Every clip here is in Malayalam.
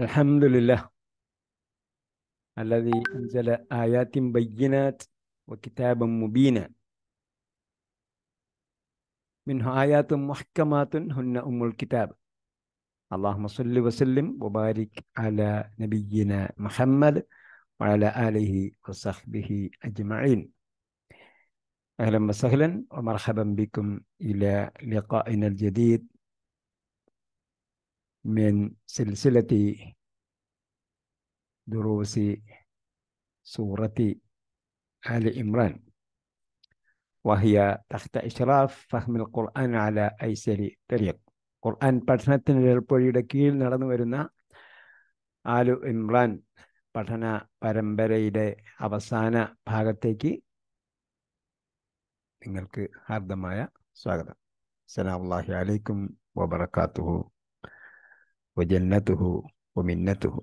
الحمد لله الذي أنزل آيات بينات وكتابا مبينا منه آيات محكمات هن أم الكتاب اللهم صل وسلم وبارك على نبينا محمد وعلى آله وصحبه أجمعين أهلا وسهلا ومرحبا بكم إلى لقائنا الجديد من سلسلة دروس سورة آل عمران وهي تحت إشراف فهم القرآن على أيسر طريق ഖുർആൻ പഠനത്തിൻ്റെ എളുപ്പൊഴിയുടെ കീഴിൽ നടന്നു വരുന്ന ആലു ഇമ്രാൻ പഠന പരമ്പരയുടെ അവസാന ഭാഗത്തേക്ക് നിങ്ങൾക്ക് ഹാർദമായ സ്വാഗതം അസ്സലാമു അലൈക്കും വബർക്കാത്തുഹു വജന്നത്തുഹു ഒമിന്നത്തുഹു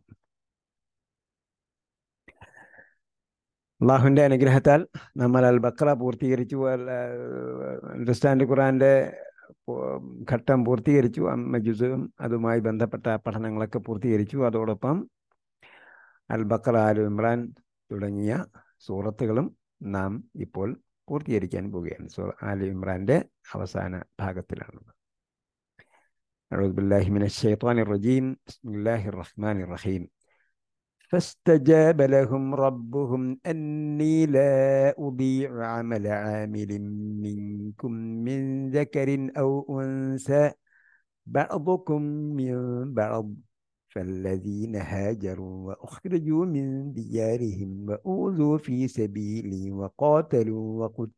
അള്ളാഹുവിൻ്റെ അനുഗ്രഹത്താൽ നമ്മൾ അൽ ബക്ര പൂർത്തീകരിച്ചു അണ്ടർസ്റ്റാൻഡ് ഖുറാൻ്റെ ഘട്ടം പൂർത്തീകരിച്ചു മജുസും അതുമായി ബന്ധപ്പെട്ട പഠനങ്ങളൊക്കെ പൂർത്തീകരിച്ചു അതോടൊപ്പം അൽ ബക്ര അൽ ഇമ്രാൻ തുടങ്ങിയ സൂറത്തുകളും നാം ഇപ്പോൾ പൂർത്തീകരിക്കാൻ പോവുകയാണ് സൂറ അൽ ഇമ്രാൻ്റെ അവസാന ഭാഗത്തിലാണുള്ളത് أعوذ بالله من الشيطان الرجيم بسم الله الرحمن الرحيم فاستجاب لهم ربهم أني لا أضيع عمل عامل منكم من ذكر أو أنثى بعضكم من بعض فالذين هاجروا وأخرجوا من ديارهم وأوذوا في سبيلي وقاتلوا وقتلوا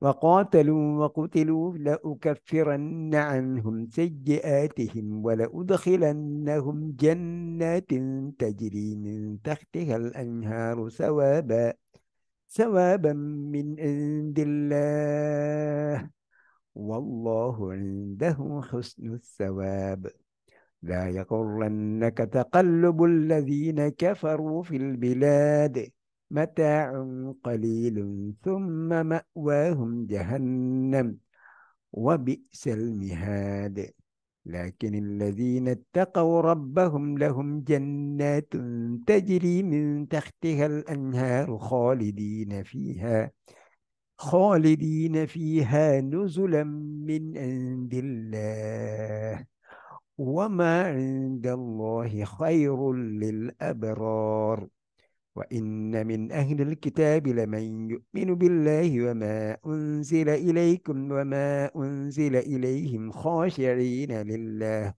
وقاتلوا وقتلوا لأكفرن عنهم سيئاتهم ولأدخلنهم جنات تجري من تحتها الأنهار ثوابا ثوابا من عند الله والله عنده حسن الثواب لا يغرنك تقلب الذين كفروا في البلاد متاع قليل ثم مأواهم جهنم وبئس المهاد لكن الذين اتقوا ربهم لهم جنات تجري من تحتها الأنهار خالدين فيها خالدين فيها نزلا من عند الله وما عند الله خير للأبرار وإن من أهل الكتاب لمن يؤمن بالله وما أنزل إليكم وما أنزل إليهم خاشعين لله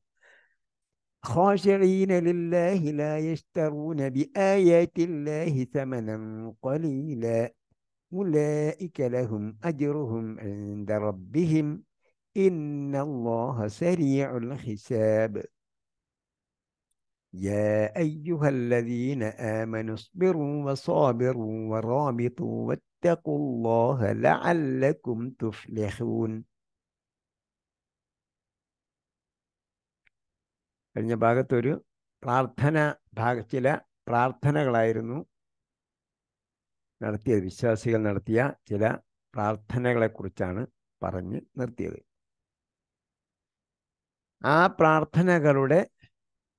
خاشعين لله لا يشترون بآيات الله ثمنا قليلا أولئك لهم أجرهم عند ربهم إن الله سريع الحساب يا أيها الذين آمنوا اصبروا وصابروا ورابطوا واتقوا الله لعلكم تفلحون കഴിഞ്ഞ ഭാഗത്തൊരു പ്രാർത്ഥന ഭാഗ ചില പ്രാർത്ഥനകളായിരുന്നു നടത്തിയത് വിശ്വാസികൾ നടത്തിയ ചില പ്രാർത്ഥനകളെക്കുറിച്ചാണ് പറഞ്ഞ് നിർത്തിയത് ആ പ്രാർത്ഥനകളുടെ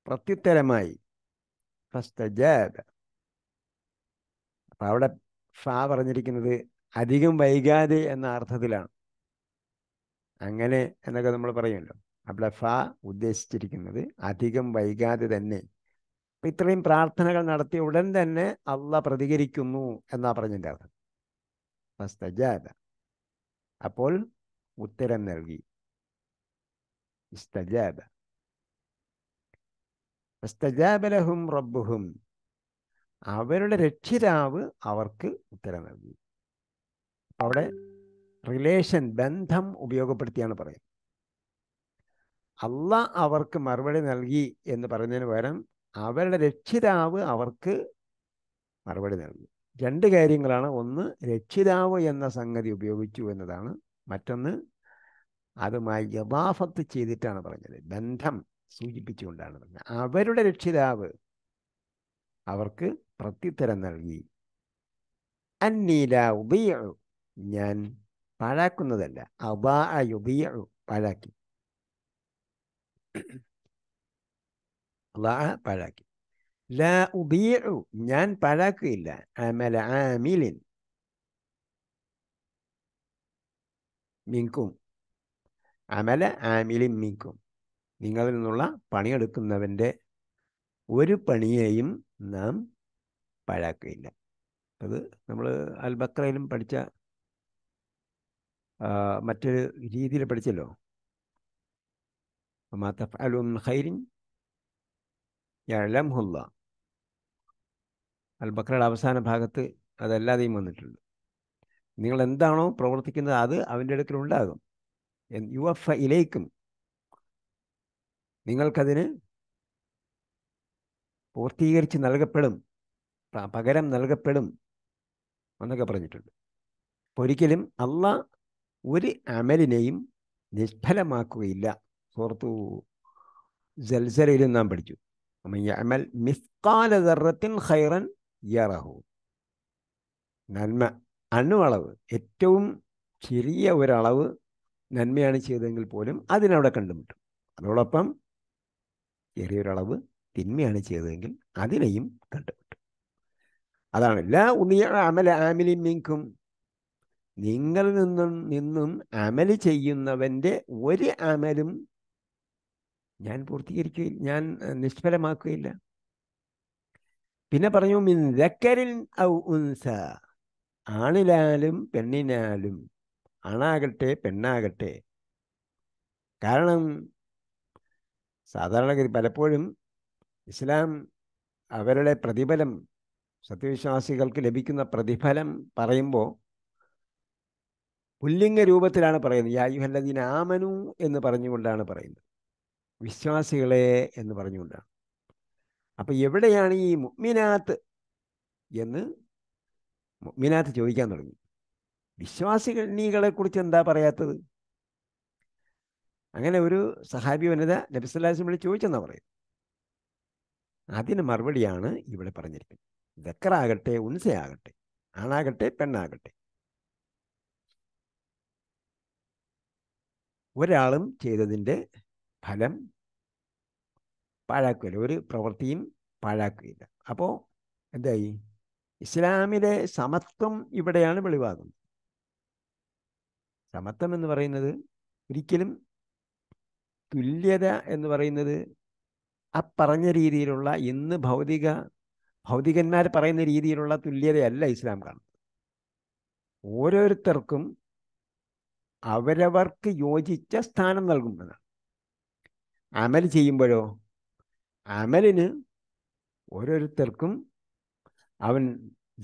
പ്രത്യുത്തരമായി ഫസ്തജാബ് അപ്പം അവിടെ ഫാ പറഞ്ഞിരിക്കുന്നത് അധികം വൈകാതെ എന്ന അർത്ഥത്തിലാണ് അങ്ങനെ എന്നൊക്കെ നമ്മൾ പറയുമല്ലോ അവിടെ ഫ ഉദ്ദേശിച്ചിരിക്കുന്നത് അധികം വൈകാതെ തന്നെ ഇത്രയും പ്രാർത്ഥനകൾ നടത്തിയ ഉടൻ തന്നെ അള്ള പ്രതികരിക്കുന്നു എന്നാ പറഞ്ഞതിൻ്റെ അർത്ഥം ഫസ്തജാബ അപ്പോൾ ഉത്തരം നൽകി ഇസ്തജാബ അസ്തജാബലഹും റബ്ബുഹും അവരുടെ രക്ഷിതാവ് അവർക്ക് ഉത്തരം നൽകി അവിടെ റിലേഷൻ ബന്ധം ഉപയോഗപ്പെടുത്തിയാണ് പറയുന്നത് അല്ല അവർക്ക് മറുപടി നൽകി എന്ന് പറയുന്നതിന് പകരം അവരുടെ രക്ഷിതാവ് അവർക്ക് മറുപടി നൽകി രണ്ട് കാര്യങ്ങളാണ് ഒന്ന് രക്ഷിതാവ് എന്ന സംഗതി ഉപയോഗിച്ചു എന്നതാണ് മറ്റൊന്ന് അതുമായി യഥാഫത്ത് ചെയ്തിട്ടാണ് പറഞ്ഞത് ബന്ധം സൂചിപ്പിച്ചുകൊണ്ടാണ് പറഞ്ഞത് അവരുടെ രക്ഷിതാവ് അവർക്ക് പ്രത്യുത്തരം നൽകി അന്നീല ഉബിയു ഞാൻ പാഴാക്കുന്നതല്ല അബാ യുബിയു പാഴാക്കി അള്ളാഹ പാഴാക്കി ലാ ഉബിയു ഞാൻ പാഴാക്കുകയില്ല അമല ആമിലിൻ മിങ്കും അമല ആമിലിൻ മിങ്കും നിങ്ങളിൽ നിന്നുള്ള പണിയെടുക്കുന്നവൻ്റെ ഒരു പണിയെയും നാം പാഴാക്കുകയില്ല അത് നമ്മൾ അൽബക്രയിലും പഠിച്ച മറ്റൊരു രീതിയിൽ പഠിച്ചല്ലോ ഹൈരിൻ അൽബക്രയുടെ അവസാന ഭാഗത്ത് അതല്ലാതെയും വന്നിട്ടുണ്ട് നിങ്ങൾ എന്താണോ പ്രവർത്തിക്കുന്നത് അത് അവൻ്റെ അടുക്കൽ ഉണ്ടാകും എഫ് ഇലേക്കും നിങ്ങൾക്കതിന് പൂർത്തീകരിച്ച് നൽകപ്പെടും പകരം നൽകപ്പെടും എന്നൊക്കെ പറഞ്ഞിട്ടുണ്ട് ഒരിക്കലും അല്ല ഒരു അമലിനെയും നിഷ്ഫലമാക്കുകയില്ല സുഹൃത്തു ജൽസരയിലും നാം പഠിച്ചു അമൽ മിസ്കാലതറത്തിൻ ഖൈറൻ യറഹു നന്മ അണുവളവ് ഏറ്റവും ചെറിയ ഒരളവ് നന്മയാണ് ചെയ്തതെങ്കിൽ പോലും അതിനവിടെ കണ്ടുമുട്ടും അതോടൊപ്പം ചെറിയൊരളവ് തിന്മയാണ് ചെയ്തതെങ്കിൽ അതിനെയും കണ്ടുപിട്ടു അതാണ് എല്ലാ ഉണിയ അമല ആമിലിമിങ്കും നിങ്ങളിൽ നിന്നും നിന്നും അമല് ചെയ്യുന്നവൻ്റെ ഒരു അമലും ഞാൻ പൂർത്തീകരിക്കുകയില്ല ഞാൻ നിഷ്ഫലമാക്കുകയില്ല പിന്നെ പറഞ്ഞു മിൻ ദക്കരിൽ ഔ ആണിലാലും പെണ്ണിനാലും ആണാകട്ടെ പെണ്ണാകട്ടെ കാരണം സാധാരണഗതി പലപ്പോഴും ഇസ്ലാം അവരുടെ പ്രതിഫലം സത്യവിശ്വാസികൾക്ക് ലഭിക്കുന്ന പ്രതിഫലം പറയുമ്പോൾ പുല്ലിംഗ രൂപത്തിലാണ് പറയുന്നത് യായുഹല്ലദീൻ ആമനു എന്ന് പറഞ്ഞുകൊണ്ടാണ് പറയുന്നത് വിശ്വാസികളെ എന്ന് പറഞ്ഞുകൊണ്ടാണ് അപ്പം എവിടെയാണ് ഈ മുഗ്മിനാത്ത് എന്ന് മുഗ്മിനാത്ത് ചോദിക്കാൻ തുടങ്ങി കുറിച്ച് എന്താ പറയാത്തത് അങ്ങനെ ഒരു സഹാബി വനിത വിളി ചോദിച്ചെന്നാ പറയും അതിന് മറുപടിയാണ് ഇവിടെ പറഞ്ഞിരിക്കുന്നത് ദക്കറാകട്ടെ ഉൻസയാകട്ടെ ആണാകട്ടെ പെണ്ണാകട്ടെ ഒരാളും ചെയ്തതിൻ്റെ ഫലം പാഴാക്കുകയില്ല ഒരു പ്രവൃത്തിയും പാഴാക്കുകയില്ല അപ്പോൾ എന്തായി ഇസ്ലാമിലെ സമത്വം ഇവിടെയാണ് വെളിവാകുന്നത് സമത്വം എന്ന് പറയുന്നത് ഒരിക്കലും തുല്യത എന്ന് പറയുന്നത് ആ പറഞ്ഞ രീതിയിലുള്ള ഇന്ന് ഭൗതിക ഭൗതികന്മാർ പറയുന്ന രീതിയിലുള്ള തുല്യതയല്ല ഇസ്ലാം കാണുന്നത് ഓരോരുത്തർക്കും അവരവർക്ക് യോജിച്ച സ്ഥാനം നൽകുമ്പോഴാണ് അമൽ ചെയ്യുമ്പോഴോ അമലിന് ഓരോരുത്തർക്കും അവൻ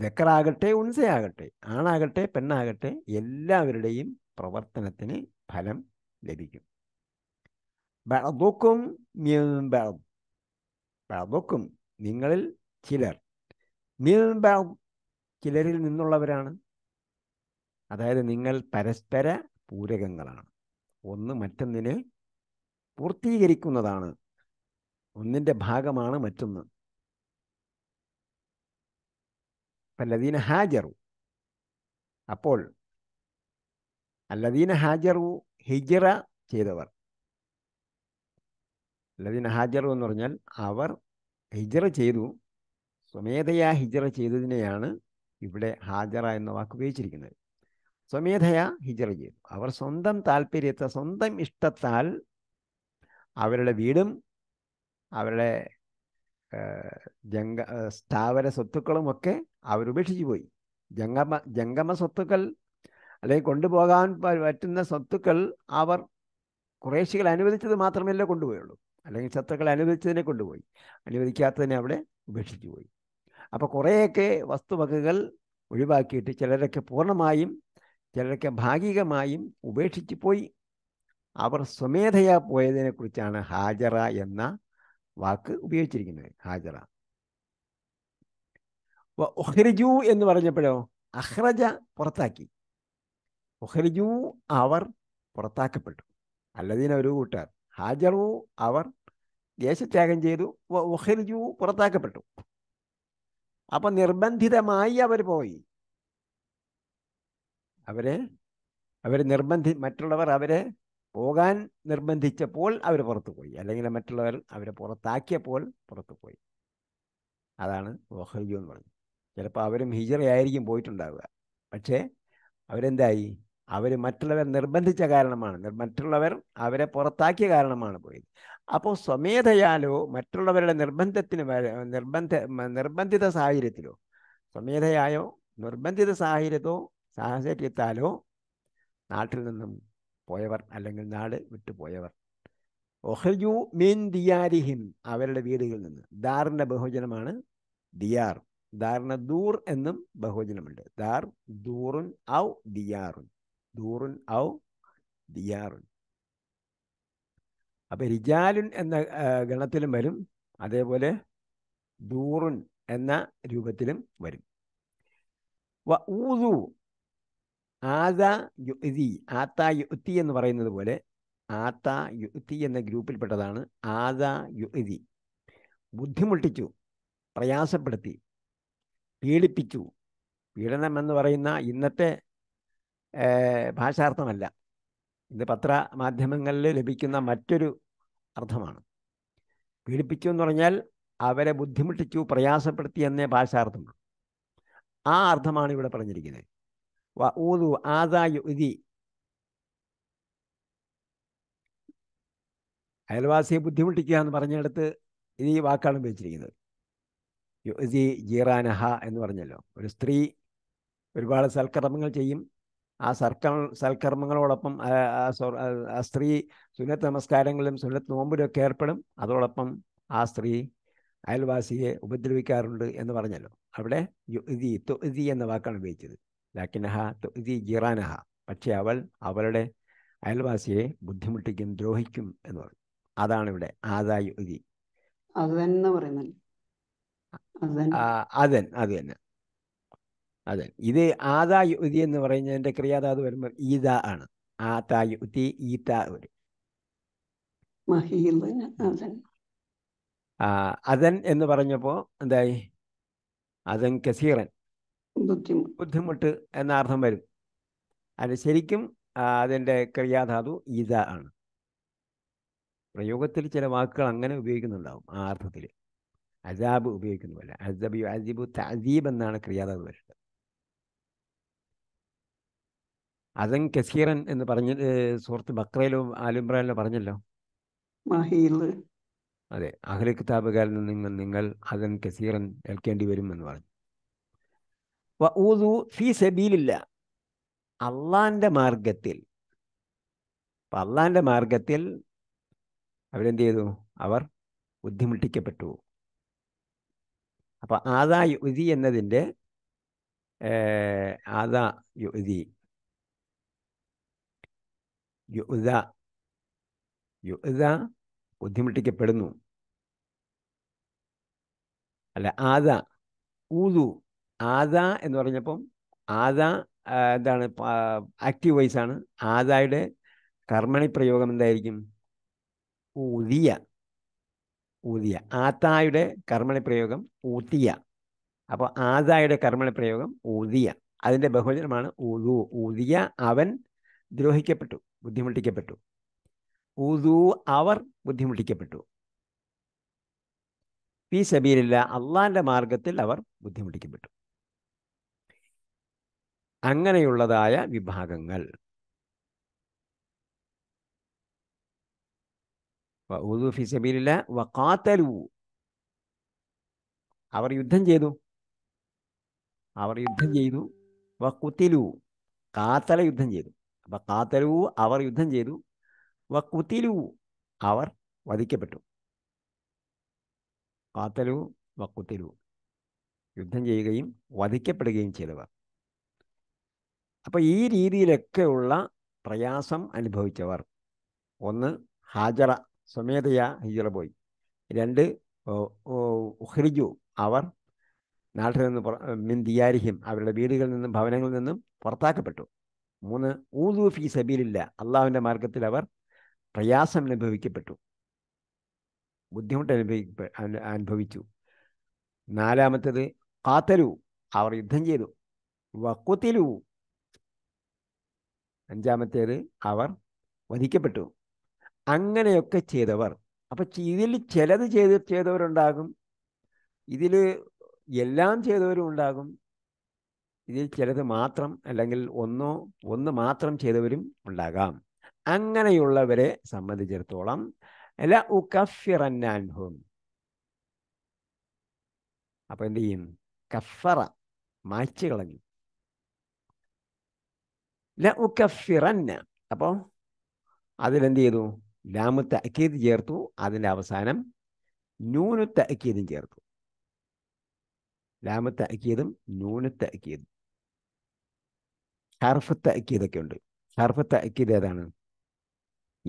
ദക്കറാകട്ടെ ഉൺസയാകട്ടെ ആണാകട്ടെ പെണ്ണാകട്ടെ എല്ലാവരുടെയും പ്രവർത്തനത്തിന് ഫലം ലഭിക്കും ബഅദുക്കും മിൻ ബഅദ് ബഅദുക്കും നിങ്ങളിൽ ചിലർ മിൻ ബഅദ് ചിലരിൽ നിന്നുള്ളവരാണ് അതായത് നിങ്ങൾ പരസ്പര പൂരകങ്ങളാണ് ഒന്ന് മറ്റൊന്നിനെ പൂർത്തീകരിക്കുന്നതാണ് ഒന്നിൻ്റെ ഭാഗമാണ് മറ്റൊന്ന് അല്ലദീന ഹാജറു അപ്പോൾ അല്ലദീന ഹാജറു ഹിജറ ചെയ്തവർ അല്ലാതിന് ഹാജറു എന്ന് പറഞ്ഞാൽ അവർ ഹിജറ ചെയ്തു സ്വമേധയാ ഹിജറ ചെയ്തതിനെയാണ് ഇവിടെ ഹാജറ എന്ന വാക്ക് ഉപയോഗിച്ചിരിക്കുന്നത് സ്വമേധയാ ഹിജറ ചെയ്തു അവർ സ്വന്തം താല്പര്യത്തെ സ്വന്തം ഇഷ്ടത്താൽ അവരുടെ വീടും അവരുടെ ജംഗ സ്ഥാവര സ്വത്തുക്കളും ഒക്കെ അവരുപേക്ഷിച്ചു പോയി ജംഗമ ജംഗമ സ്വത്തുക്കൾ അല്ലെങ്കിൽ കൊണ്ടുപോകാൻ പറ്റുന്ന സ്വത്തുക്കൾ അവർ കുറേശികൾ അനുവദിച്ചത് മാത്രമല്ലേ കൊണ്ടുപോയുള്ളൂ അല്ലെങ്കിൽ ശത്രുക്കളെ അനുവദിച്ചതിനെ കൊണ്ടുപോയി അനുവദിക്കാത്തതിനെ അവിടെ ഉപേക്ഷിച്ചു പോയി അപ്പോൾ കുറേയൊക്കെ വസ്തുവകകൾ ഒഴിവാക്കിയിട്ട് ചിലരൊക്കെ പൂർണ്ണമായും ചിലരൊക്കെ ഭാഗികമായും ഉപേക്ഷിച്ചു പോയി അവർ സ്വമേധയാ പോയതിനെക്കുറിച്ചാണ് ഹാജറ എന്ന വാക്ക് ഉപയോഗിച്ചിരിക്കുന്നത് ഹാജറ ഒഹ്രിജു എന്ന് പറഞ്ഞപ്പോഴോ അഹ്റജ പുറത്താക്കി ഒഹ്രിജു അവർ പുറത്താക്കപ്പെട്ടു അല്ലതിനൊരു കൂട്ടാർ ഹാജറു അവർ ദേശത്യാഗം ചെയ്തു ഒഹ്രിജു പുറത്താക്കപ്പെട്ടു അപ്പൊ നിർബന്ധിതമായി അവർ പോയി അവരെ അവർ നിർബന്ധി മറ്റുള്ളവർ അവരെ പോകാൻ നിർബന്ധിച്ചപ്പോൾ അവർ പുറത്തു പോയി അല്ലെങ്കിൽ മറ്റുള്ളവർ അവരെ പുറത്താക്കിയപ്പോൾ പുറത്തു പോയി അതാണ് ഓഹ്രിജു എന്ന് പറഞ്ഞത് ചിലപ്പോൾ അവരും ഹിജറയായിരിക്കും പോയിട്ടുണ്ടാവുക പക്ഷേ അവരെന്തായി അവർ മറ്റുള്ളവർ നിർബന്ധിച്ച കാരണമാണ് മറ്റുള്ളവർ അവരെ പുറത്താക്കിയ കാരണമാണ് പോയത് അപ്പോൾ സ്വമേധയാലോ മറ്റുള്ളവരുടെ നിർബന്ധത്തിന് നിർബന്ധ നിർബന്ധിത സാഹചര്യത്തിലോ സ്വമേധയായോ നിർബന്ധിത സാഹചര്യത്തോ സാഹചര്യത്താലോ നാട്ടിൽ നിന്നും പോയവർ അല്ലെങ്കിൽ നാട് വിട്ടുപോയവർ ഒഹയു മീൻ ദിയാരിഹിം അവരുടെ വീടുകളിൽ നിന്ന് ദാറിൻ്റെ ബഹുജനമാണ് ദിയാർ ദാറിന് ദൂർ എന്നും ബഹുജനമുണ്ട് ദാർ ദൂറുൻ ഔ ദിയാറുൻ ദൂറുൻ ഔ ദിയാറുൻ അപ്പൊ റിജാലുൻ എന്ന ഗണത്തിലും വരും അതേപോലെ ദൂറുൻ എന്ന രൂപത്തിലും വരും ഊതു ആദ യുതി യുത്തി എന്ന് പറയുന്നത് പോലെ ആത്ത യുത്തി എന്ന ഗ്രൂപ്പിൽപ്പെട്ടതാണ് ആദ യുതി ബുദ്ധിമുട്ടിച്ചു പ്രയാസപ്പെടുത്തി പീഡിപ്പിച്ചു പീഡനം എന്ന് പറയുന്ന ഇന്നത്തെ ഭാഷാർത്ഥമല്ല ഇത് പത്ര മാധ്യമങ്ങളിൽ ലഭിക്കുന്ന മറ്റൊരു അർത്ഥമാണ് പീഡിപ്പിച്ചു എന്ന് പറഞ്ഞാൽ അവരെ ബുദ്ധിമുട്ടിച്ചു പ്രയാസപ്പെടുത്തി എന്നേ ഭാഷാർത്ഥമാണ് ആ അർത്ഥമാണ് ഇവിടെ പറഞ്ഞിരിക്കുന്നത് വ ഊതു ആദായുതി അയൽവാസിയെ ബുദ്ധിമുട്ടിക്കുക എന്ന് പറഞ്ഞെടുത്ത് ഈ വാക്കാണ് ഉപയോഗിച്ചിരിക്കുന്നത് യുതി ജീറാനഹ എന്ന് പറഞ്ഞല്ലോ ഒരു സ്ത്രീ ഒരുപാട് സൽക്കർമ്മങ്ങൾ ചെയ്യും ആ സർക്കം സൽക്കർമ്മങ്ങളോടൊപ്പം ആ സ്ത്രീ സുനത്ത് നമസ്കാരങ്ങളിലും നോമ്പിലും ഒക്കെ ഏർപ്പെടും അതോടൊപ്പം ആ സ്ത്രീ അയൽവാസിയെ ഉപദ്രവിക്കാറുണ്ട് എന്ന് പറഞ്ഞല്ലോ അവിടെ യുഇതി തൊഇതി എന്ന വാക്കാണ് ഉപയോഗിച്ചത് ലാക്കിനഹ തൊതി ജിറാനഹ പക്ഷേ അവൾ അവളുടെ അയൽവാസിയെ ബുദ്ധിമുട്ടിക്കും ദ്രോഹിക്കും എന്ന് പറഞ്ഞു അതാണ് ഇവിടെ ആദാ യുഇതി അതൻ അത് തന്നെ അതെ ഇത് ആദാ യുതി എന്ന് പറയുന്നതിൻ്റെ ക്രിയാധാതു വരുമ്പോൾ ഈത ആണ് ആതാ യുതി ഈത വരും അതൻ എന്ന് പറഞ്ഞപ്പോൾ എന്തായി അതൻ കസീറൻ ബുദ്ധിമുട്ട് എന്ന അർത്ഥം വരും അത് ശരിക്കും അതിൻ്റെ ക്രിയാധാതു ഈത ആണ് പ്രയോഗത്തിൽ ചില വാക്കുകൾ അങ്ങനെ ഉപയോഗിക്കുന്നുണ്ടാവും ആ അർത്ഥത്തിൽ അജാബ് ഉപയോഗിക്കുന്നതല്ല അജബ് അജിബു തജീബ് എന്നാണ് ക്രിയാധാതു വരുന്നത് അതൻ കസീറൻ എന്ന് പറഞ്ഞ സുഹൃത്ത് ബക്രയിലും ആലുംബ്രയിലും പറഞ്ഞല്ലോ അതെ അഹ്ല കിതാബുകാരിൽ നിന്ന് നിങ്ങൾ അതൻ കസീറൻ ഏൽക്കേണ്ടി വരും എന്ന് പറഞ്ഞു ഫീ സബീലില്ല അള്ളാന്റെ മാർഗത്തിൽ അള്ളാന്റെ മാർഗത്തിൽ അവരെന്ത് ചെയ്തു അവർ ബുദ്ധിമുട്ടിക്കപ്പെട്ടു അപ്പോൾ ആദാ യുതി എന്നതിൻ്റെ ആദാ യുതി യുദ്ധ യുദ്ധ ബുദ്ധിമുട്ടിക്കപ്പെടുന്നു അല്ല ആദ ഊതു ആദ എന്ന് പറഞ്ഞപ്പം ആദ എന്താണ് ആക്റ്റീവ് വോയിസ് ആണ് ആദായുടെ കർമ്മണി പ്രയോഗം എന്തായിരിക്കും ഊതിയ ഊതിയ ആത്തായുടെ കർമ്മണി പ്രയോഗം ഊത്തിയ അപ്പോൾ ആദായുടെ കർമ്മണി പ്രയോഗം ഊതിയ അതിൻ്റെ ബഹുജനമാണ് ഊതു ഊതിയ അവൻ ദ്രോഹിക്കപ്പെട്ടു ബുദ്ധിമുട്ടിക്കപ്പെട്ടു ഉദു അവർ ബുദ്ധിമുട്ടിക്കപ്പെട്ടു പി സബീലില്ല അള്ളാന്റെ മാർഗത്തിൽ അവർ ബുദ്ധിമുട്ടിക്കപ്പെട്ടു അങ്ങനെയുള്ളതായ വിഭാഗങ്ങൾ ഫി സബീലില്ല അവർ യുദ്ധം ചെയ്തു അവർ യുദ്ധം ചെയ്തു വക്കുത്തിലു കാത്തല യുദ്ധം ചെയ്തു അപ്പം അവർ യുദ്ധം ചെയ്തു വ അവർ വധിക്കപ്പെട്ടു കാത്തലു വ യുദ്ധം ചെയ്യുകയും വധിക്കപ്പെടുകയും ചെയ്തവർ അപ്പോൾ ഈ രീതിയിലൊക്കെയുള്ള പ്രയാസം അനുഭവിച്ചവർ ഒന്ന് ഹാജറ സ്വമേധയ ഹിജറ പോയി രണ്ട് ഹ്രിജു അവർ നാട്ടിൽ നിന്ന് മിൻ ദിയാരിഹിം അവരുടെ വീടുകളിൽ നിന്നും ഭവനങ്ങളിൽ നിന്നും പുറത്താക്കപ്പെട്ടു മൂന്ന് ഊതു ഫി സബീലില്ല അള്ളാഹുവിൻ്റെ മാർഗത്തിൽ അവർ പ്രയാസം അനുഭവിക്കപ്പെട്ടു ബുദ്ധിമുട്ട് അനുഭവിച്ചു നാലാമത്തേത് കാത്തലു അവർ യുദ്ധം ചെയ്തു വക്കുത്തിലു അഞ്ചാമത്തേത് അവർ വധിക്കപ്പെട്ടു അങ്ങനെയൊക്കെ ചെയ്തവർ അപ്പം ഇതിൽ ചിലത് ചെയ്ത് ചെയ്തവരുണ്ടാകും ഇതിൽ എല്ലാം ചെയ്തവരും ഉണ്ടാകും ഇതിൽ ചിലത് മാത്രം അല്ലെങ്കിൽ ഒന്നോ ഒന്ന് മാത്രം ചെയ്തവരും ഉണ്ടാകാം അങ്ങനെയുള്ളവരെ സംബന്ധിച്ചിടത്തോളം അല്ല ഉക്കഫിറന്നാൻഹും അപ്പൊ എന്ത് ചെയ്യും കഫറ മായ്ച്ചു കളഞ്ഞു ല ഉക്കഫിറന്ന അപ്പോൾ അതിലെന്ത് ചെയ്തു ലാമു അക്കീത് ചേർത്തു അതിൻ്റെ അവസാനം നൂനു അക്കീതും ചേർത്തു ലാമുത്ത അക്കീതും നൂനു അക്കീതും ഹർഫത്ത് അക്കീതൊക്കെ ഉണ്ട് ഹർഫത്ത് അക്കീത് ഏതാണ്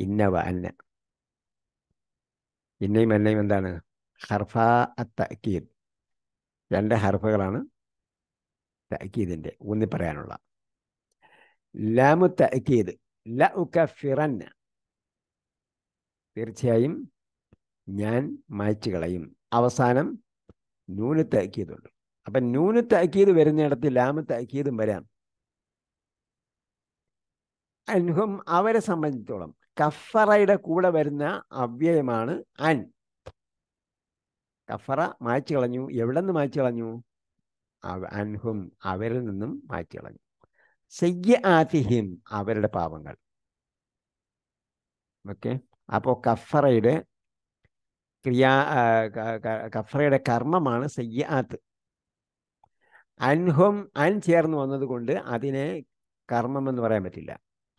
ഇന്നവ അന്ന ഇന്നയും അന്നയും എന്താണ് അത്ത അക്കീദ് രണ്ട് ഹർഫുകളാണ് തക്കീദിൻ്റെ ഊന്നി പറയാനുള്ള ലാമു തക്കീദ് ല ഉക്ക ഫിറന്ന തീർച്ചയായും ഞാൻ മായ്ച്ചു കളയും അവസാനം നൂന് തക്കീതുണ്ട് അപ്പം നൂന് വരുന്നിടത്ത് ലാമ് വരാം അൻഹും അവരെ സംബന്ധിച്ചോളം കഫറയുടെ കൂടെ വരുന്ന അവ്യയമാണ് അൻ കഫറ മായ്ച്ചു കളഞ്ഞു എവിടെ നിന്ന് മായ്ച്ചു കളഞ്ഞു അൻഹും അവരിൽ നിന്നും മാറ്റി കളഞ്ഞു സയ്യ ആതിഹിം അവരുടെ പാപങ്ങൾ ഓക്കെ അപ്പോൾ കഫറയുടെ ക്രിയാ കഫറയുടെ കർമ്മമാണ് സയ്യ ആത്ത് അൻഹും അൻ ചേർന്ന് വന്നതുകൊണ്ട് അതിനെ കർമ്മം എന്ന് പറയാൻ പറ്റില്ല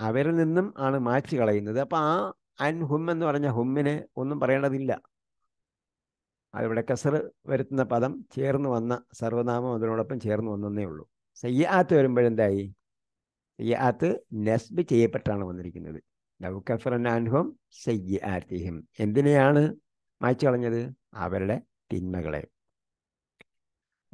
അവരിൽ നിന്നും ആണ് മാറ്റി കളയുന്നത് അപ്പൊ ആ അൻ ഹും എന്ന് പറഞ്ഞ ഹുമ്മിനെ ഒന്നും പറയേണ്ടതില്ല അവിടെ കസർ വരുത്തുന്ന പദം ചേർന്ന് വന്ന സർവനാമം അതിനോടൊപ്പം ചേർന്ന് വന്നതേ ഉള്ളൂ സയ്യാത്ത് വരുമ്പോഴെന്തായി സയ്യാത്ത് നസ്ബ് ചെയ്യപ്പെട്ടാണ് വന്നിരിക്കുന്നത് ലവ് അൻഹും സയ്യാത്തിഹിം എന്തിനെയാണ് മാറ്റി കളഞ്ഞത് അവരുടെ തിന്മകളെ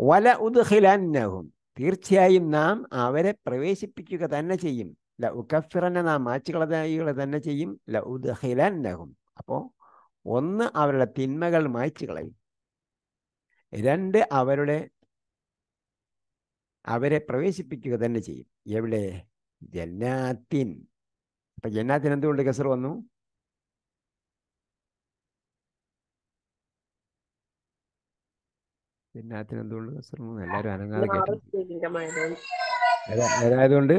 വല ഉദ്ഹിലന്നഹും തീർച്ചയായും നാം അവരെ പ്രവേശിപ്പിക്കുക തന്നെ ചെയ്യും ലൗക്കഫിറനെ നാം മായ്ച്ചുകളതായികളെ തന്നെ ചെയ്യും ലൗദ്ഹിലന്നഹും അപ്പോൾ ഒന്ന് അവരുടെ തിന്മകൾ മായ്ച്ചു കളയും രണ്ട് അവരുടെ അവരെ പ്രവേശിപ്പിക്കുക തന്നെ ചെയ്യും എവിടെ ജന്നാത്തിൻ അപ്പൊ ജന്നാത്തിൻ എന്തുകൊണ്ട് കസർ വന്നു ജന്നാത്തിന് എന്തുകൊണ്ട് കസർ വന്നു എല്ലാവരും അനങ്ങാതെ കേട്ടു ഏതായതുകൊണ്ട്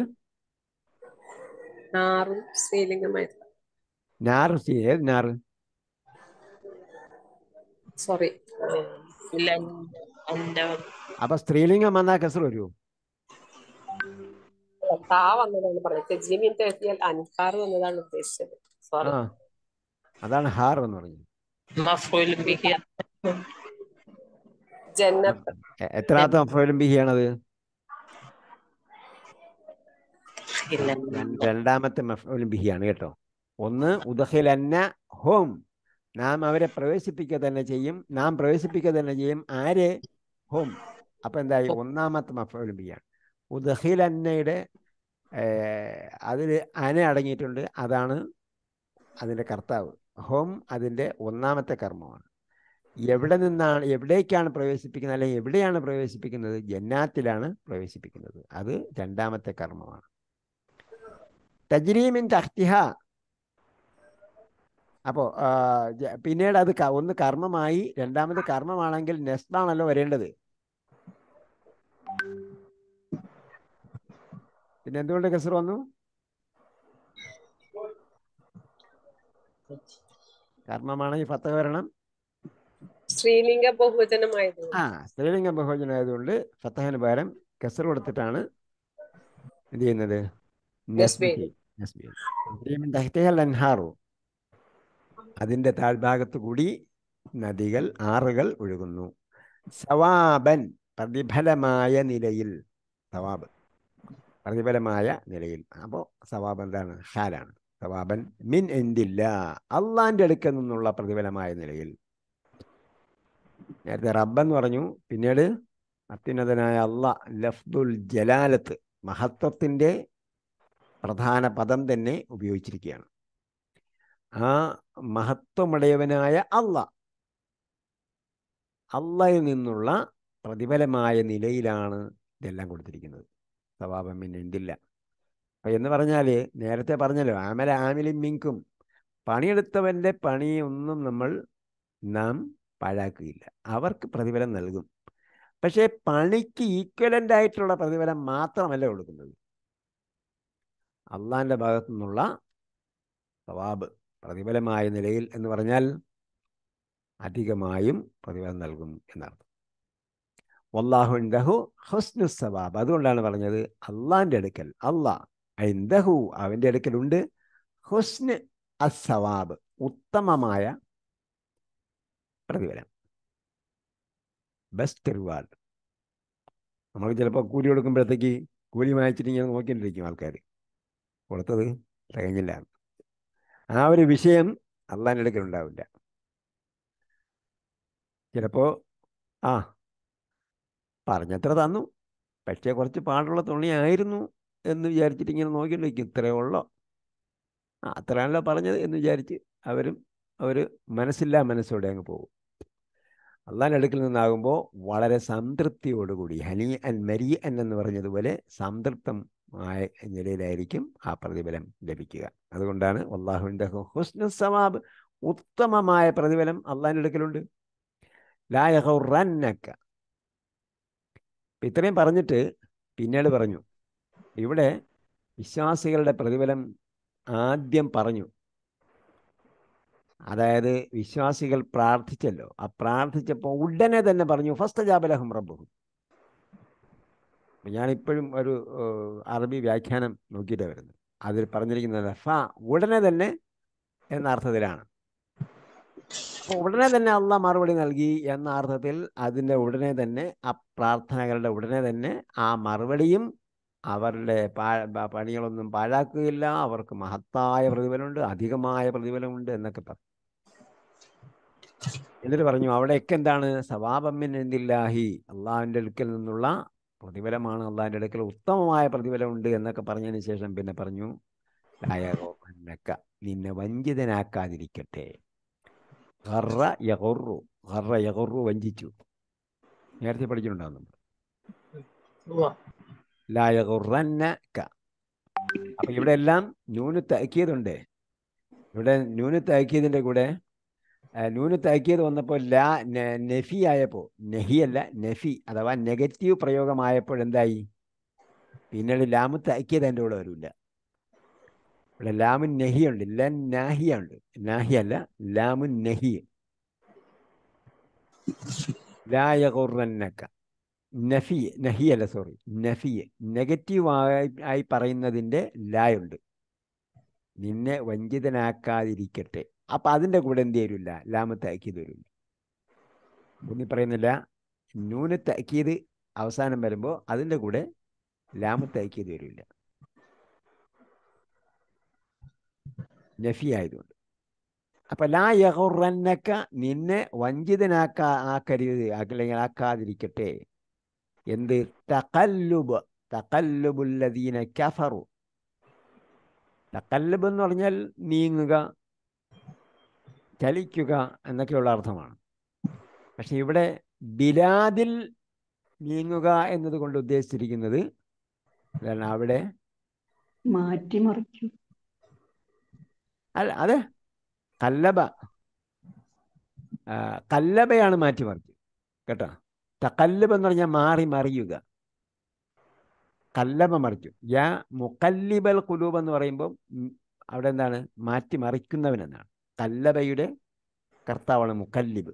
ഞാറും സ്ത്രീലിംഗമായിരുന്നു ഞാറ് ഏത് ഞാറ് സോറി അപ്പൊ സ്ത്രീലിംഗം വന്നാ കസർ വരുമോ താ വന്നതാണ് പറഞ്ഞത് തെജീമിൻ തെറ്റിയാൽ അൻഹാർ വന്നതാണ് ഉദ്ദേശിച്ചത് അതാണ് ഹാർ എന്ന് പറഞ്ഞത് എത്രാത്ത മഫോലും ബിഹിയാണത് രണ്ടാമത്തെ ഒളിമ്പിഹിയാണ് കേട്ടോ ഒന്ന് ഉദഹിലന്ന ഹോം നാം അവരെ പ്രവേശിപ്പിക്കുക തന്നെ ചെയ്യും നാം പ്രവേശിപ്പിക്കുക തന്നെ ചെയ്യും ആരെ ഹോം അപ്പൊ എന്തായി ഒന്നാമത്തെ മഫോലിമ്പിയാണ് ഉദഹിലന്നയുടെ അതിൽ അന അടങ്ങിയിട്ടുണ്ട് അതാണ് അതിൻ്റെ കർത്താവ് ഹോം അതിൻ്റെ ഒന്നാമത്തെ കർമ്മമാണ് എവിടെ നിന്നാണ് എവിടേക്കാണ് പ്രവേശിപ്പിക്കുന്നത് അല്ലെങ്കിൽ എവിടെയാണ് പ്രവേശിപ്പിക്കുന്നത് ജന്നാത്തിലാണ് പ്രവേശിപ്പിക്കുന്നത് അത് രണ്ടാമത്തെ കർമ്മമാണ് തജ്രീമിൻ തഹ്തിഹ അപ്പോൾ പിന്നീട് അത് ഒന്ന് കർമ്മമായി രണ്ടാമത് കർമ്മമാണെങ്കിൽ നെസ്താണല്ലോ വരേണ്ടത് പിന്നെ എന്തുകൊണ്ട് കസർ വന്നു കർമ്മമാണെങ്കിൽ ഫത്ത വരണം ആ സ്ത്രീലിംഗ ബഹുവചനമായതുകൊണ്ട് ഫത്തഹന് പകരം കസർ കൊടുത്തിട്ടാണ് എന്ത് ചെയ്യുന്നത് ദഹ്തഹല്ലൻഹാറു അതിൻ്റെ താഴ്ഭാഗത്തു കൂടി നദികൾ ആറുകൾ ഒഴുകുന്നു സവാബൻ പ്രതിഫലമായ നിലയിൽ സവാബ് പ്രതിഫലമായ നിലയിൽ അപ്പോൾ സവാബ് എന്താണ് ഹാലാണ് സവാബൻ മിൻ എന്തില്ല അള്ളാൻ്റെ അടുക്കൽ നിന്നുള്ള പ്രതിഫലമായ നിലയിൽ നേരത്തെ റബ്ബെന്ന് പറഞ്ഞു പിന്നീട് അത്യുന്നതനായ അള്ളാഹ് ലഫ്ദുൽ ജലാലത്ത് മഹത്വത്തിൻ്റെ പ്രധാന പദം തന്നെ ഉപയോഗിച്ചിരിക്കുകയാണ് ആ മഹത്വമുടയവനായ അല്ല അള്ളയിൽ നിന്നുള്ള പ്രതിഫലമായ നിലയിലാണ് ഇതെല്ലാം കൊടുത്തിരിക്കുന്നത് സ്വഭാവം പിന്നെ ഉണ്ടില്ല അപ്പം എന്ന് പറഞ്ഞാൽ നേരത്തെ പറഞ്ഞല്ലോ ആമല ആമിലും മിങ്കും പണിയെടുത്തവൻ്റെ പണിയൊന്നും നമ്മൾ നാം പാഴാക്കുകയില്ല അവർക്ക് പ്രതിഫലം നൽകും പക്ഷേ പണിക്ക് ഈക്വലൻ്റ് ആയിട്ടുള്ള പ്രതിഫലം മാത്രമല്ല കൊടുക്കുന്നത് അള്ളാൻ്റെ ഭാഗത്തു നിന്നുള്ള സ്വാബ് പ്രതിഫലമായ നിലയിൽ എന്ന് പറഞ്ഞാൽ അധികമായും പ്രതിഫലം നൽകും എന്നർത്ഥം വല്ലാഹു ഇൻദഹു ഹസ്നു സവാബ് അതുകൊണ്ടാണ് പറഞ്ഞത് അള്ളാൻ്റെ അടുക്കൽ അള്ളാ ഐന്ദഹു അവൻ്റെ അടുക്കലുണ്ട് ഹുസ്ന് അസവാബ് ഉത്തമമായ പ്രതിഫലം ബെസ്റ്റ് റിവാർഡ് നമുക്ക് ചിലപ്പോൾ കൂലി കൊടുക്കുമ്പോഴത്തേക്ക് കൂലി വായിച്ചിട്ട് ഇങ്ങനെ നോക്കിയിട്ടിരിക്കും ആൾക്കാർ കൊടുത്തത് തികഞ്ഞില്ല ആ ഒരു വിഷയം അള്ളാൻ്റെ ഉണ്ടാവില്ല ചിലപ്പോൾ ആ പറഞ്ഞത്ര തന്നു പക്ഷേ കുറച്ച് പാടുള്ള തുണിയായിരുന്നു എന്ന് വിചാരിച്ചിട്ട് ഇങ്ങനെ നോക്കിയിട്ട് വയ്ക്കും ഇത്രയേ ഉള്ളോ അത്രയാണല്ലോ പറഞ്ഞത് എന്ന് വിചാരിച്ച് അവരും അവർ മനസ്സില്ല മനസ്സോടെ അങ്ങ് പോകും അള്ളാൻ്റെ അടുക്കിൽ നിന്നാകുമ്പോൾ വളരെ സംതൃപ്തിയോടുകൂടി ഹനി അൻ മരി അൻ എന്ന് പറഞ്ഞതുപോലെ സംതൃപ്തം ആയ നിലയിലായിരിക്കും ആ പ്രതിഫലം ലഭിക്കുക അതുകൊണ്ടാണ് അള്ളാഹുവിൻ്റെ ഹുസ്നു സമാബ് ഉത്തമമായ പ്രതിഫലം അള്ളാഹിൻ്റെ അടുക്കലുണ്ട് ലായഹുറന്നക്ക ഇത്രയും പറഞ്ഞിട്ട് പിന്നീട് പറഞ്ഞു ഇവിടെ വിശ്വാസികളുടെ പ്രതിഫലം ആദ്യം പറഞ്ഞു അതായത് വിശ്വാസികൾ പ്രാർത്ഥിച്ചല്ലോ ആ പ്രാർത്ഥിച്ചപ്പോൾ ഉടനെ തന്നെ പറഞ്ഞു ഫസ്റ്റ് ജാബലഹം റബ്ബുഹും ഞാനിപ്പോഴും ഒരു അറബി വ്യാഖ്യാനം നോക്കിയിട്ട് വരുന്നത് അതിൽ പറഞ്ഞിരിക്കുന്നത് ഫ ഉടനെ തന്നെ എന്ന അർത്ഥത്തിലാണ് ഉടനെ തന്നെ അള്ള മറുപടി നൽകി എന്ന അർത്ഥത്തിൽ അതിൻ്റെ ഉടനെ തന്നെ ആ പ്രാർത്ഥനകളുടെ ഉടനെ തന്നെ ആ മറുപടിയും അവരുടെ പണികളൊന്നും പാഴാക്കുകയില്ല അവർക്ക് മഹത്തായ പ്രതിഫലമുണ്ട് അധികമായ പ്രതിഫലമുണ്ട് എന്നൊക്കെ പറഞ്ഞു എന്നിട്ട് പറഞ്ഞു അവിടെയൊക്കെ എന്താണ് സവാബമ്മിൻ എന്തില്ലാഹി അള്ളാഹുവിൻ്റെ അടുക്കൽ നിന്നുള്ള പ്രതിഫലമാണ് അള്ളാഹിൻ്റെ അടുക്കൽ ഉത്തമമായ പ്രതിഫലമുണ്ട് എന്നൊക്കെ പറഞ്ഞതിന് ശേഷം പിന്നെ പറഞ്ഞു നിന്നെ വഞ്ചിതനാക്കാതിരിക്കട്ടെ ഹർറ യഹുറു ഹർറ യഹുറു വഞ്ചിച്ചു നേരത്തെ പഠിച്ചിട്ടുണ്ടാവും നമ്മൾ അപ്പൊ ഇവിടെ എല്ലാം ന്യൂനത്താക്കിയതുണ്ട് ഇവിടെ ന്യൂന് കൂടെ നൂന് താക്കിയത് വന്നപ്പോൾ ലാ നെഫി ആയപ്പോൾ നെഹി അല്ല നെഫി അഥവാ നെഗറ്റീവ് പ്രയോഗമായപ്പോൾ എന്തായി പിന്നീട് ലാമ് താക്കിയത് എൻ്റെ കൂടെ വരില്ല ഇവിടെ ലാമു നെഹിയുണ്ട് ലൻ നാഹിയുണ്ട് നാഹി അല്ല ലാമുൻ നെഹി ലായകുറന്നക്ക നഫി നഹി അല്ല സോറി നഫി നെഗറ്റീവ് ആയി ആയി പറയുന്നതിൻ്റെ ലായുണ്ട് നിന്നെ വഞ്ചിതനാക്കാതിരിക്കട്ടെ അപ്പൊ അതിന്റെ കൂടെ എന്ത് തരില്ല ലാമ താക്കീത് വരില്ല മുന്നി പറയുന്നില്ല ന്യൂനത്തെ താക്കീത് അവസാനം വരുമ്പോൾ അതിന്റെ കൂടെ ലാമ താക്കീത് വരില്ല നഫി ആയതുകൊണ്ട് അപ്പൊ ലാ യഹുറന്നക്ക നിന്നെ വഞ്ചിതനാക്കാ ആക്കരുത് അല്ലെങ്കിൽ ആക്കാതിരിക്കട്ടെ എന്ത് തകല്ലുബ് തകല്ലുബുല്ലദീന കഫറു തക്കല്ലബ് എന്ന് പറഞ്ഞാൽ നീങ്ങുക ചലിക്കുക എന്നൊക്കെയുള്ള അർത്ഥമാണ് പക്ഷെ ഇവിടെ ബിലാദിൽ നീങ്ങുക എന്നതുകൊണ്ട് ഉദ്ദേശിച്ചിരിക്കുന്നത് എന്താണ് അവിടെ മാറ്റിമറിച്ചു അല്ല അതെ കല്ലബ കല്ലബയാണ് മാറ്റിമറിച്ചത് കേട്ടോ തക്കല്ലബ് എന്ന് പറഞ്ഞാൽ മാറി മറിയുക കല്ലബ മറിച്ചു യാ മുക്കല്ലിബൽ കുലൂബ് എന്ന് പറയുമ്പോൾ അവിടെ എന്താണ് എന്നാണ് തല്ലബയുടെ കർത്താവാണ് മുക്കല്ലിബ്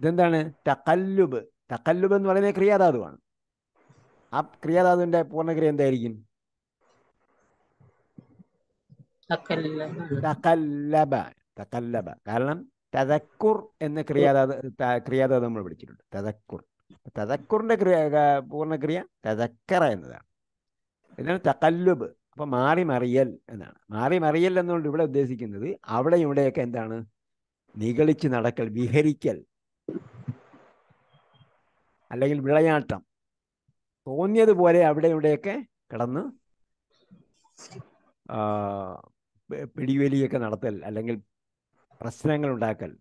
ഇതെന്താണ് തക്കല്ലുബ് തക്കല്ലുബ് എന്ന് പറയുന്നത് ക്രിയാധാതുവാണ് ആ ക്രിയാധാതുവിന്റെ പൂർണ്ണക്രിയ എന്തായിരിക്കും കാരണം തതക്കുർ എന്ന ക്രിയാധാതു ക്രിയാധാതു നമ്മൾ പഠിച്ചിട്ടുണ്ട് തതക്കുർ തതക്കുറിന്റെ ക്രിയ പൂർണ്ണക്രിയ തതക്കറ എന്നതാണ് ഇതാണ് തക്കല്ലുബ് അപ്പൊ മാറി മറിയൽ എന്നാണ് മാറി മറിയൽ എന്നുകൊണ്ട് ഇവിടെ ഉദ്ദേശിക്കുന്നത് അവിടെ ഇവിടെയൊക്കെ എന്താണ് നിഗളിച്ച് നടക്കൽ വിഹരിക്കൽ അല്ലെങ്കിൽ വിളയാട്ടം തോന്നിയതുപോലെ അവിടെ ഇവിടെയൊക്കെ കിടന്ന് പിടിവലിയൊക്കെ നടത്തൽ അല്ലെങ്കിൽ പ്രശ്നങ്ങൾ ഉണ്ടാക്കൽ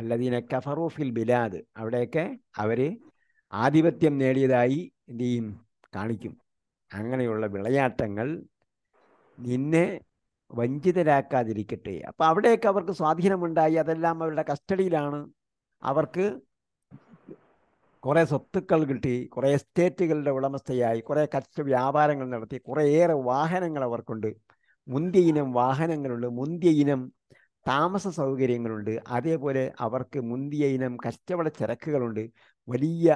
അല്ലദീന കഫറൂഫിൽ ബിലാദ് അവിടെയൊക്കെ അവർ ആധിപത്യം നേടിയതായി എന്തു ചെയ്യും കാണിക്കും അങ്ങനെയുള്ള വിളയാട്ടങ്ങൾ നിന്നെ വഞ്ചിതരാക്കാതിരിക്കട്ടെ അപ്പോൾ അവിടെയൊക്കെ അവർക്ക് സ്വാധീനമുണ്ടായി അതെല്ലാം അവരുടെ കസ്റ്റഡിയിലാണ് അവർക്ക് കുറേ സ്വത്തുക്കൾ കിട്ടി കുറേ എസ്റ്റേറ്റുകളുടെ ഉടമസ്ഥയായി കുറേ കച്ച വ്യാപാരങ്ങൾ നടത്തി കുറേയേറെ വാഹനങ്ങൾ അവർക്കുണ്ട് മുന്തിയ ഇനം വാഹനങ്ങളുണ്ട് മുന്തിയ ഇനം താമസ സൗകര്യങ്ങളുണ്ട് അതേപോലെ അവർക്ക് മുന്തിയ ഇനം കച്ചവട ചരക്കുകളുണ്ട് വലിയ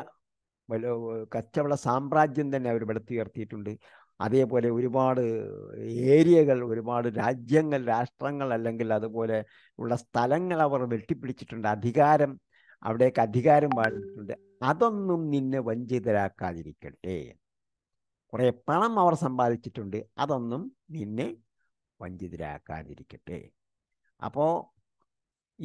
കച്ചവട സാമ്രാജ്യം തന്നെ അവർ വെളുത്തുയർത്തിയിട്ടുണ്ട് അതേപോലെ ഒരുപാട് ഏരിയകൾ ഒരുപാട് രാജ്യങ്ങൾ രാഷ്ട്രങ്ങൾ അല്ലെങ്കിൽ അതുപോലെ ഉള്ള സ്ഥലങ്ങൾ അവർ വെട്ടിപ്പിടിച്ചിട്ടുണ്ട് അധികാരം അവിടേക്ക് അധികാരം വാഴ്ന്നിട്ടുണ്ട് അതൊന്നും നിന്നെ വഞ്ചിതരാക്കാതിരിക്കട്ടെ കുറേ പണം അവർ സമ്പാദിച്ചിട്ടുണ്ട് അതൊന്നും നിന്നെ വഞ്ചിതരാക്കാതിരിക്കട്ടെ അപ്പോൾ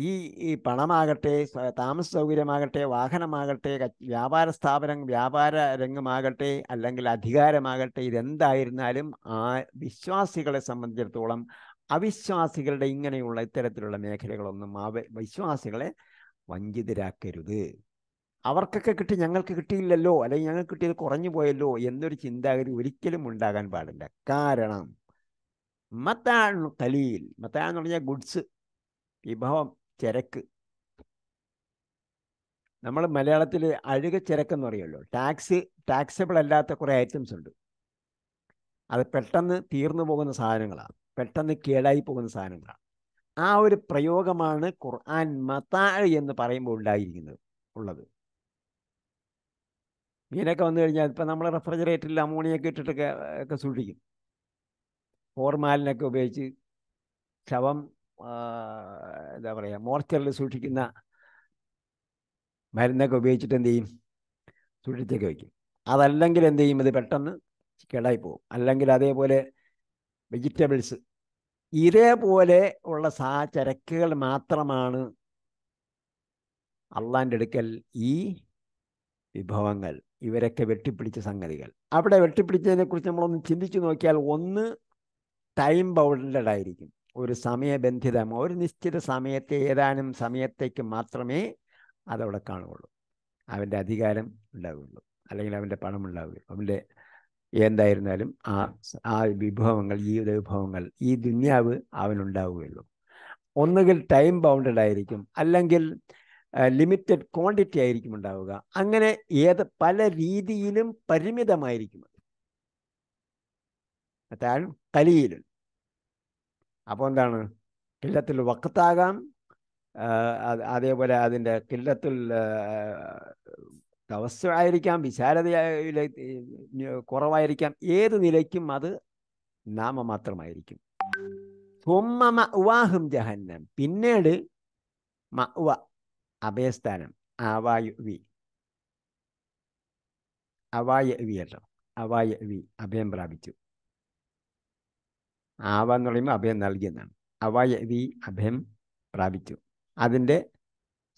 ഈ ഈ പണമാകട്ടെ താമസ സൗകര്യമാകട്ടെ വാഹനമാകട്ടെ വ്യാപാര സ്ഥാപനം വ്യാപാര രംഗമാകട്ടെ അല്ലെങ്കിൽ അധികാരമാകട്ടെ ഇതെന്തായിരുന്നാലും ആ വിശ്വാസികളെ സംബന്ധിച്ചിടത്തോളം അവിശ്വാസികളുടെ ഇങ്ങനെയുള്ള ഇത്തരത്തിലുള്ള മേഖലകളൊന്നും ആ വിശ്വാസികളെ വഞ്ചിതരാക്കരുത് അവർക്കൊക്കെ കിട്ടി ഞങ്ങൾക്ക് കിട്ടിയില്ലല്ലോ അല്ലെങ്കിൽ ഞങ്ങൾക്ക് കിട്ടിയത് കുറഞ്ഞു പോയല്ലോ എന്നൊരു ചിന്താഗതി ഒരിക്കലും ഉണ്ടാകാൻ പാടില്ല കാരണം മത്താൻ കലീൽ മത്താൻ എന്ന് പറഞ്ഞാൽ ഗുഡ്സ് വിഭവം ചരക്ക് നമ്മൾ മലയാളത്തിൽ അഴുക ചരക്ക് എന്ന് പറയുമല്ലോ ടാക്സ് ടാക്സബിൾ അല്ലാത്ത കുറേ ഐറ്റംസ് ഉണ്ട് അത് പെട്ടെന്ന് തീർന്നു പോകുന്ന സാധനങ്ങളാണ് പെട്ടെന്ന് കേടായി പോകുന്ന സാധനങ്ങളാണ് ആ ഒരു പ്രയോഗമാണ് ഖുർആൻ മതാഴ് എന്ന് പറയുമ്പോൾ ഉണ്ടായിരിക്കുന്നത് ഉള്ളത് മീനൊക്കെ വന്നു കഴിഞ്ഞാൽ ഇപ്പം നമ്മൾ റെഫ്രിജറേറ്ററിൽ അമോണിയൊക്കെ ഇട്ടിട്ടൊക്കെ ഒക്കെ സൂക്ഷിക്കും ഫോർമാലിനൊക്കെ ഉപയോഗിച്ച് ശവം എന്താ പറയുക മോർച്ചറിൽ സൂക്ഷിക്കുന്ന മരുന്നൊക്കെ ഉപയോഗിച്ചിട്ട് എന്ത് ചെയ്യും സൂക്ഷിച്ചൊക്കെ വയ്ക്കും അതല്ലെങ്കിൽ എന്ത് ചെയ്യും ഇത് പെട്ടെന്ന് കേടായി പോകും അല്ലെങ്കിൽ അതേപോലെ വെജിറ്റബിൾസ് ഇതേപോലെ ഉള്ള സാ ചരക്കുകൾ മാത്രമാണ് അള്ളാൻ്റെ അടുക്കൽ ഈ വിഭവങ്ങൾ ഇവരൊക്കെ വെട്ടിപ്പിടിച്ച സംഗതികൾ അവിടെ വെട്ടിപ്പിടിച്ചതിനെക്കുറിച്ച് നമ്മളൊന്ന് ചിന്തിച്ചു നോക്കിയാൽ ഒന്ന് ടൈം ബൗണ്ടഡ് ആയിരിക്കും ഒരു സമയബന്ധിതം ഒരു നിശ്ചിത സമയത്തെ ഏതാനും സമയത്തേക്ക് മാത്രമേ അതവിടെ കാണുകയുള്ളൂ അവൻ്റെ അധികാരം ഉണ്ടാവുകയുള്ളൂ അല്ലെങ്കിൽ അവൻ്റെ പണം ഉണ്ടാവുകയുള്ളൂ അവൻ്റെ എന്തായിരുന്നാലും ആ ആ വിഭവങ്ങൾ ജീവിത വിഭവങ്ങൾ ഈ ദുന്യാവ് അവനുണ്ടാവുകയുള്ളൂ ഒന്നുകിൽ ടൈം ബൗണ്ടഡ് ആയിരിക്കും അല്ലെങ്കിൽ ലിമിറ്റഡ് ക്വാണ്ടിറ്റി ആയിരിക്കും ഉണ്ടാവുക അങ്ങനെ ഏത് പല രീതിയിലും പരിമിതമായിരിക്കും അത് കലിയിലും അപ്പോൾ എന്താണ് കില്ലത്തിൽ വക്കത്താകാം അതേപോലെ അതിൻ്റെ കില്ലത്തിൽ തവസ്സമായിരിക്കാം വിശാലത കുറവായിരിക്കാം ഏത് നിലയ്ക്കും അത് നാമമാത്രമായിരിക്കും മാത്രമായിരിക്കും ഉവാഹും ജഹന്നം പിന്നീട് മവ അഭയസ്ഥാനം അവായുവി അവായവി അല്ലോ വി അഭയം പ്രാപിച്ചു ആവ എന്ന് പറയുമ്പോൾ അഭയം നൽകിയെന്നാണ് അവ ഈ അഭയം പ്രാപിച്ചു അതിൻ്റെ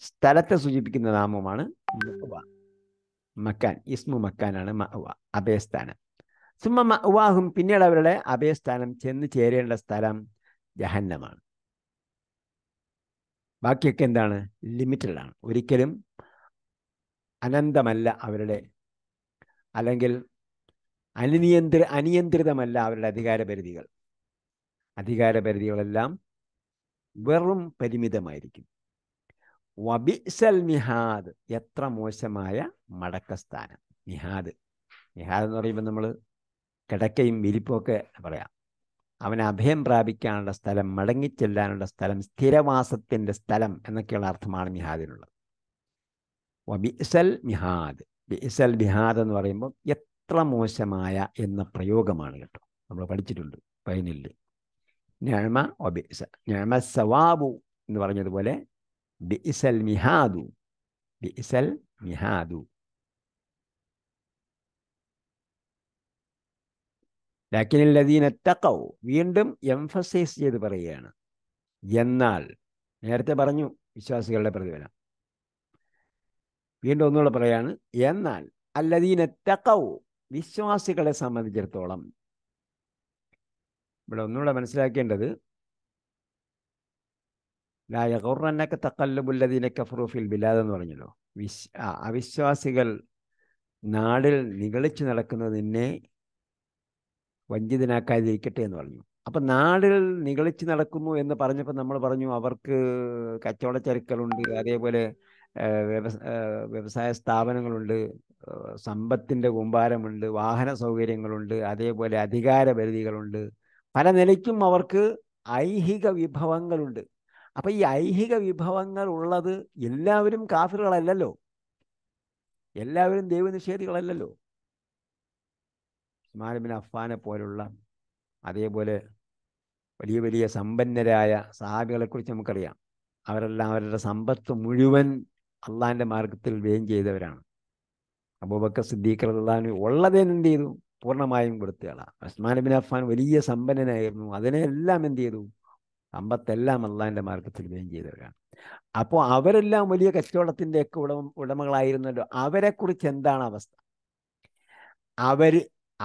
സ്ഥലത്തെ സൂചിപ്പിക്കുന്ന നാമമാണ് മക്കാൻ ഇസ്മു മക്കാനാണ് മഹ്വ അഭയസ്ഥാനം സുമ മഹ്വാഹും പിന്നീട് അവരുടെ അഭയസ്ഥാനം ചെന്ന് ചേരേണ്ട സ്ഥലം ജഹന്നമാണ് ബാക്കിയൊക്കെ എന്താണ് ലിമിറ്റഡ് ആണ് ഒരിക്കലും അനന്തമല്ല അവരുടെ അല്ലെങ്കിൽ അനിയന്ത്രി അനിയന്ത്രിതമല്ല അവരുടെ അധികാരപരിധികൾ അധികാരപരിധികളെല്ലാം വെറും പരിമിതമായിരിക്കും വബിസൽ മിഹാദ് എത്ര മോശമായ മടക്കസ്ഥാനം മിഹാദ് മിഹാദ് എന്ന് പറയുമ്പോൾ നമ്മൾ കിടക്കയും വിരിപ്പൊക്കെ പറയാം അവൻ അഭയം പ്രാപിക്കാനുള്ള സ്ഥലം മടങ്ങിച്ചെല്ലാനുള്ള സ്ഥലം സ്ഥിരവാസത്തിൻ്റെ സ്ഥലം എന്നൊക്കെയുള്ള അർത്ഥമാണ് മിഹാദിനുള്ളത് വബിസൽ മിഹാദ് ബിസൽ മിഹാദ് എന്ന് പറയുമ്പോൾ എത്ര മോശമായ എന്ന പ്രയോഗമാണ് കേട്ടോ നമ്മൾ പഠിച്ചിട്ടുണ്ട് ഫൈനലിൽ ഞാമ ഒബിസ ഞാമ സവാബു എന്ന് പറഞ്ഞതുപോലെ ബിഇസൽ മിഹാദു ബിഇസൽ മിഹാദു ലാക്കിനില്ലദീന വീണ്ടും എംഫസൈസ് ചെയ്ത് പറയുകയാണ് എന്നാൽ നേരത്തെ പറഞ്ഞു വിശ്വാസികളുടെ പ്രതിഫലം വീണ്ടും ഒന്നുകൂടെ പറയാണ് എന്നാൽ അല്ലദീന വിശ്വാസികളെ സംബന്ധിച്ചിടത്തോളം ഇവിടെ ഒന്നുകൂടെ മനസ്സിലാക്കേണ്ടത് ലായഖുറന്നക്ക തക്കല്ലുബുല്ലദീന കഫറുഫിൽ ബിലാദ് എന്ന് പറഞ്ഞല്ലോ വിശ് അവിശ്വാസികൾ നാടിൽ നിഗളിച്ചു നടക്കുന്നതിനെ നിന്നെ വഞ്ചിതനാക്കാതിരിക്കട്ടെ എന്ന് പറഞ്ഞു അപ്പം നാടിൽ നിഗളിച്ച് നടക്കുന്നു എന്ന് പറഞ്ഞപ്പോൾ നമ്മൾ പറഞ്ഞു അവർക്ക് കച്ചവടച്ചരക്കളുണ്ട് അതേപോലെ വ്യവസായ സ്ഥാപനങ്ങളുണ്ട് സമ്പത്തിൻ്റെ കൂമ്പാരമുണ്ട് വാഹന സൗകര്യങ്ങളുണ്ട് അതേപോലെ അധികാര പരിധികളുണ്ട് പല നിലയ്ക്കും അവർക്ക് ഐഹിക വിഭവങ്ങളുണ്ട് അപ്പൊ ഈ ഐഹിക വിഭവങ്ങൾ ഉള്ളത് എല്ലാവരും കാഫിറുകളല്ലല്ലോ എല്ലാവരും ദൈവനിഷേധികളല്ലല്ലോ ഉസ്മാനബിൻ അഫ്ഫാനെ പോലുള്ള അതേപോലെ വലിയ വലിയ സമ്പന്നരായ സഹാബികളെക്കുറിച്ച് നമുക്കറിയാം അവരെല്ലാം അവരുടെ സമ്പത്ത് മുഴുവൻ അള്ളാഹിൻ്റെ മാർഗത്തിൽ വ്യയം ചെയ്തവരാണ് അബൂബക്കർ സിദ്ദീഖ് അള്ളഹാൻ ഉള്ളതേ എന്ത് ചെയ്തു പൂർണ്ണമായും കൊടുത്തയാളാണ് ഉസ്മാൻ ബിൻ അഫ്ഫാൻ വലിയ സമ്പന്നനായിരുന്നു അതിനെല്ലാം എന്ത് ചെയ്തു സമ്പത്തെല്ലാം അള്ളാഹിൻ്റെ മാർഗത്തിൽ വ്യയം ചെയ്തവരാണ് അപ്പോൾ അവരെല്ലാം വലിയ ഒക്കെ ഉടമ ഉടമകളായിരുന്നല്ലോ അവരെക്കുറിച്ച് എന്താണ് അവസ്ഥ അവർ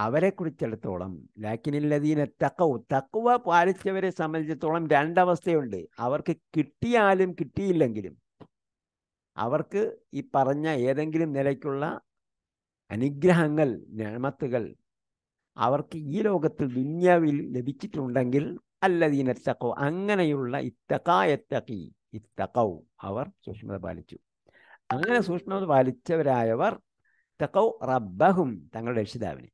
അവരെക്കുറിച്ചിടത്തോളം ലാക്കിനില്ലതീനെ തക്കവ് തക്കവ പാലിച്ചവരെ സംബന്ധിച്ചിടത്തോളം രണ്ടവസ്ഥയുണ്ട് അവർക്ക് കിട്ടിയാലും കിട്ടിയില്ലെങ്കിലും അവർക്ക് ഈ പറഞ്ഞ ഏതെങ്കിലും നിലയ്ക്കുള്ള അനുഗ്രഹങ്ങൾ ഞാമത്തുകൾ അവർക്ക് ഈ ലോകത്തിൽ ദുന്യാവിൽ ലഭിച്ചിട്ടുണ്ടെങ്കിൽ അല്ലദീന തക്കോ അങ്ങനെയുള്ള ഇത്തക്കായത്തക്കി ഇത്തക്കൗ അവർ സൂക്ഷ്മത പാലിച്ചു അങ്ങനെ സൂക്ഷ്മത പാലിച്ചവരായവർ തക്കൗ റബ്ബഹും തങ്ങളുടെ രക്ഷിതാവിനെ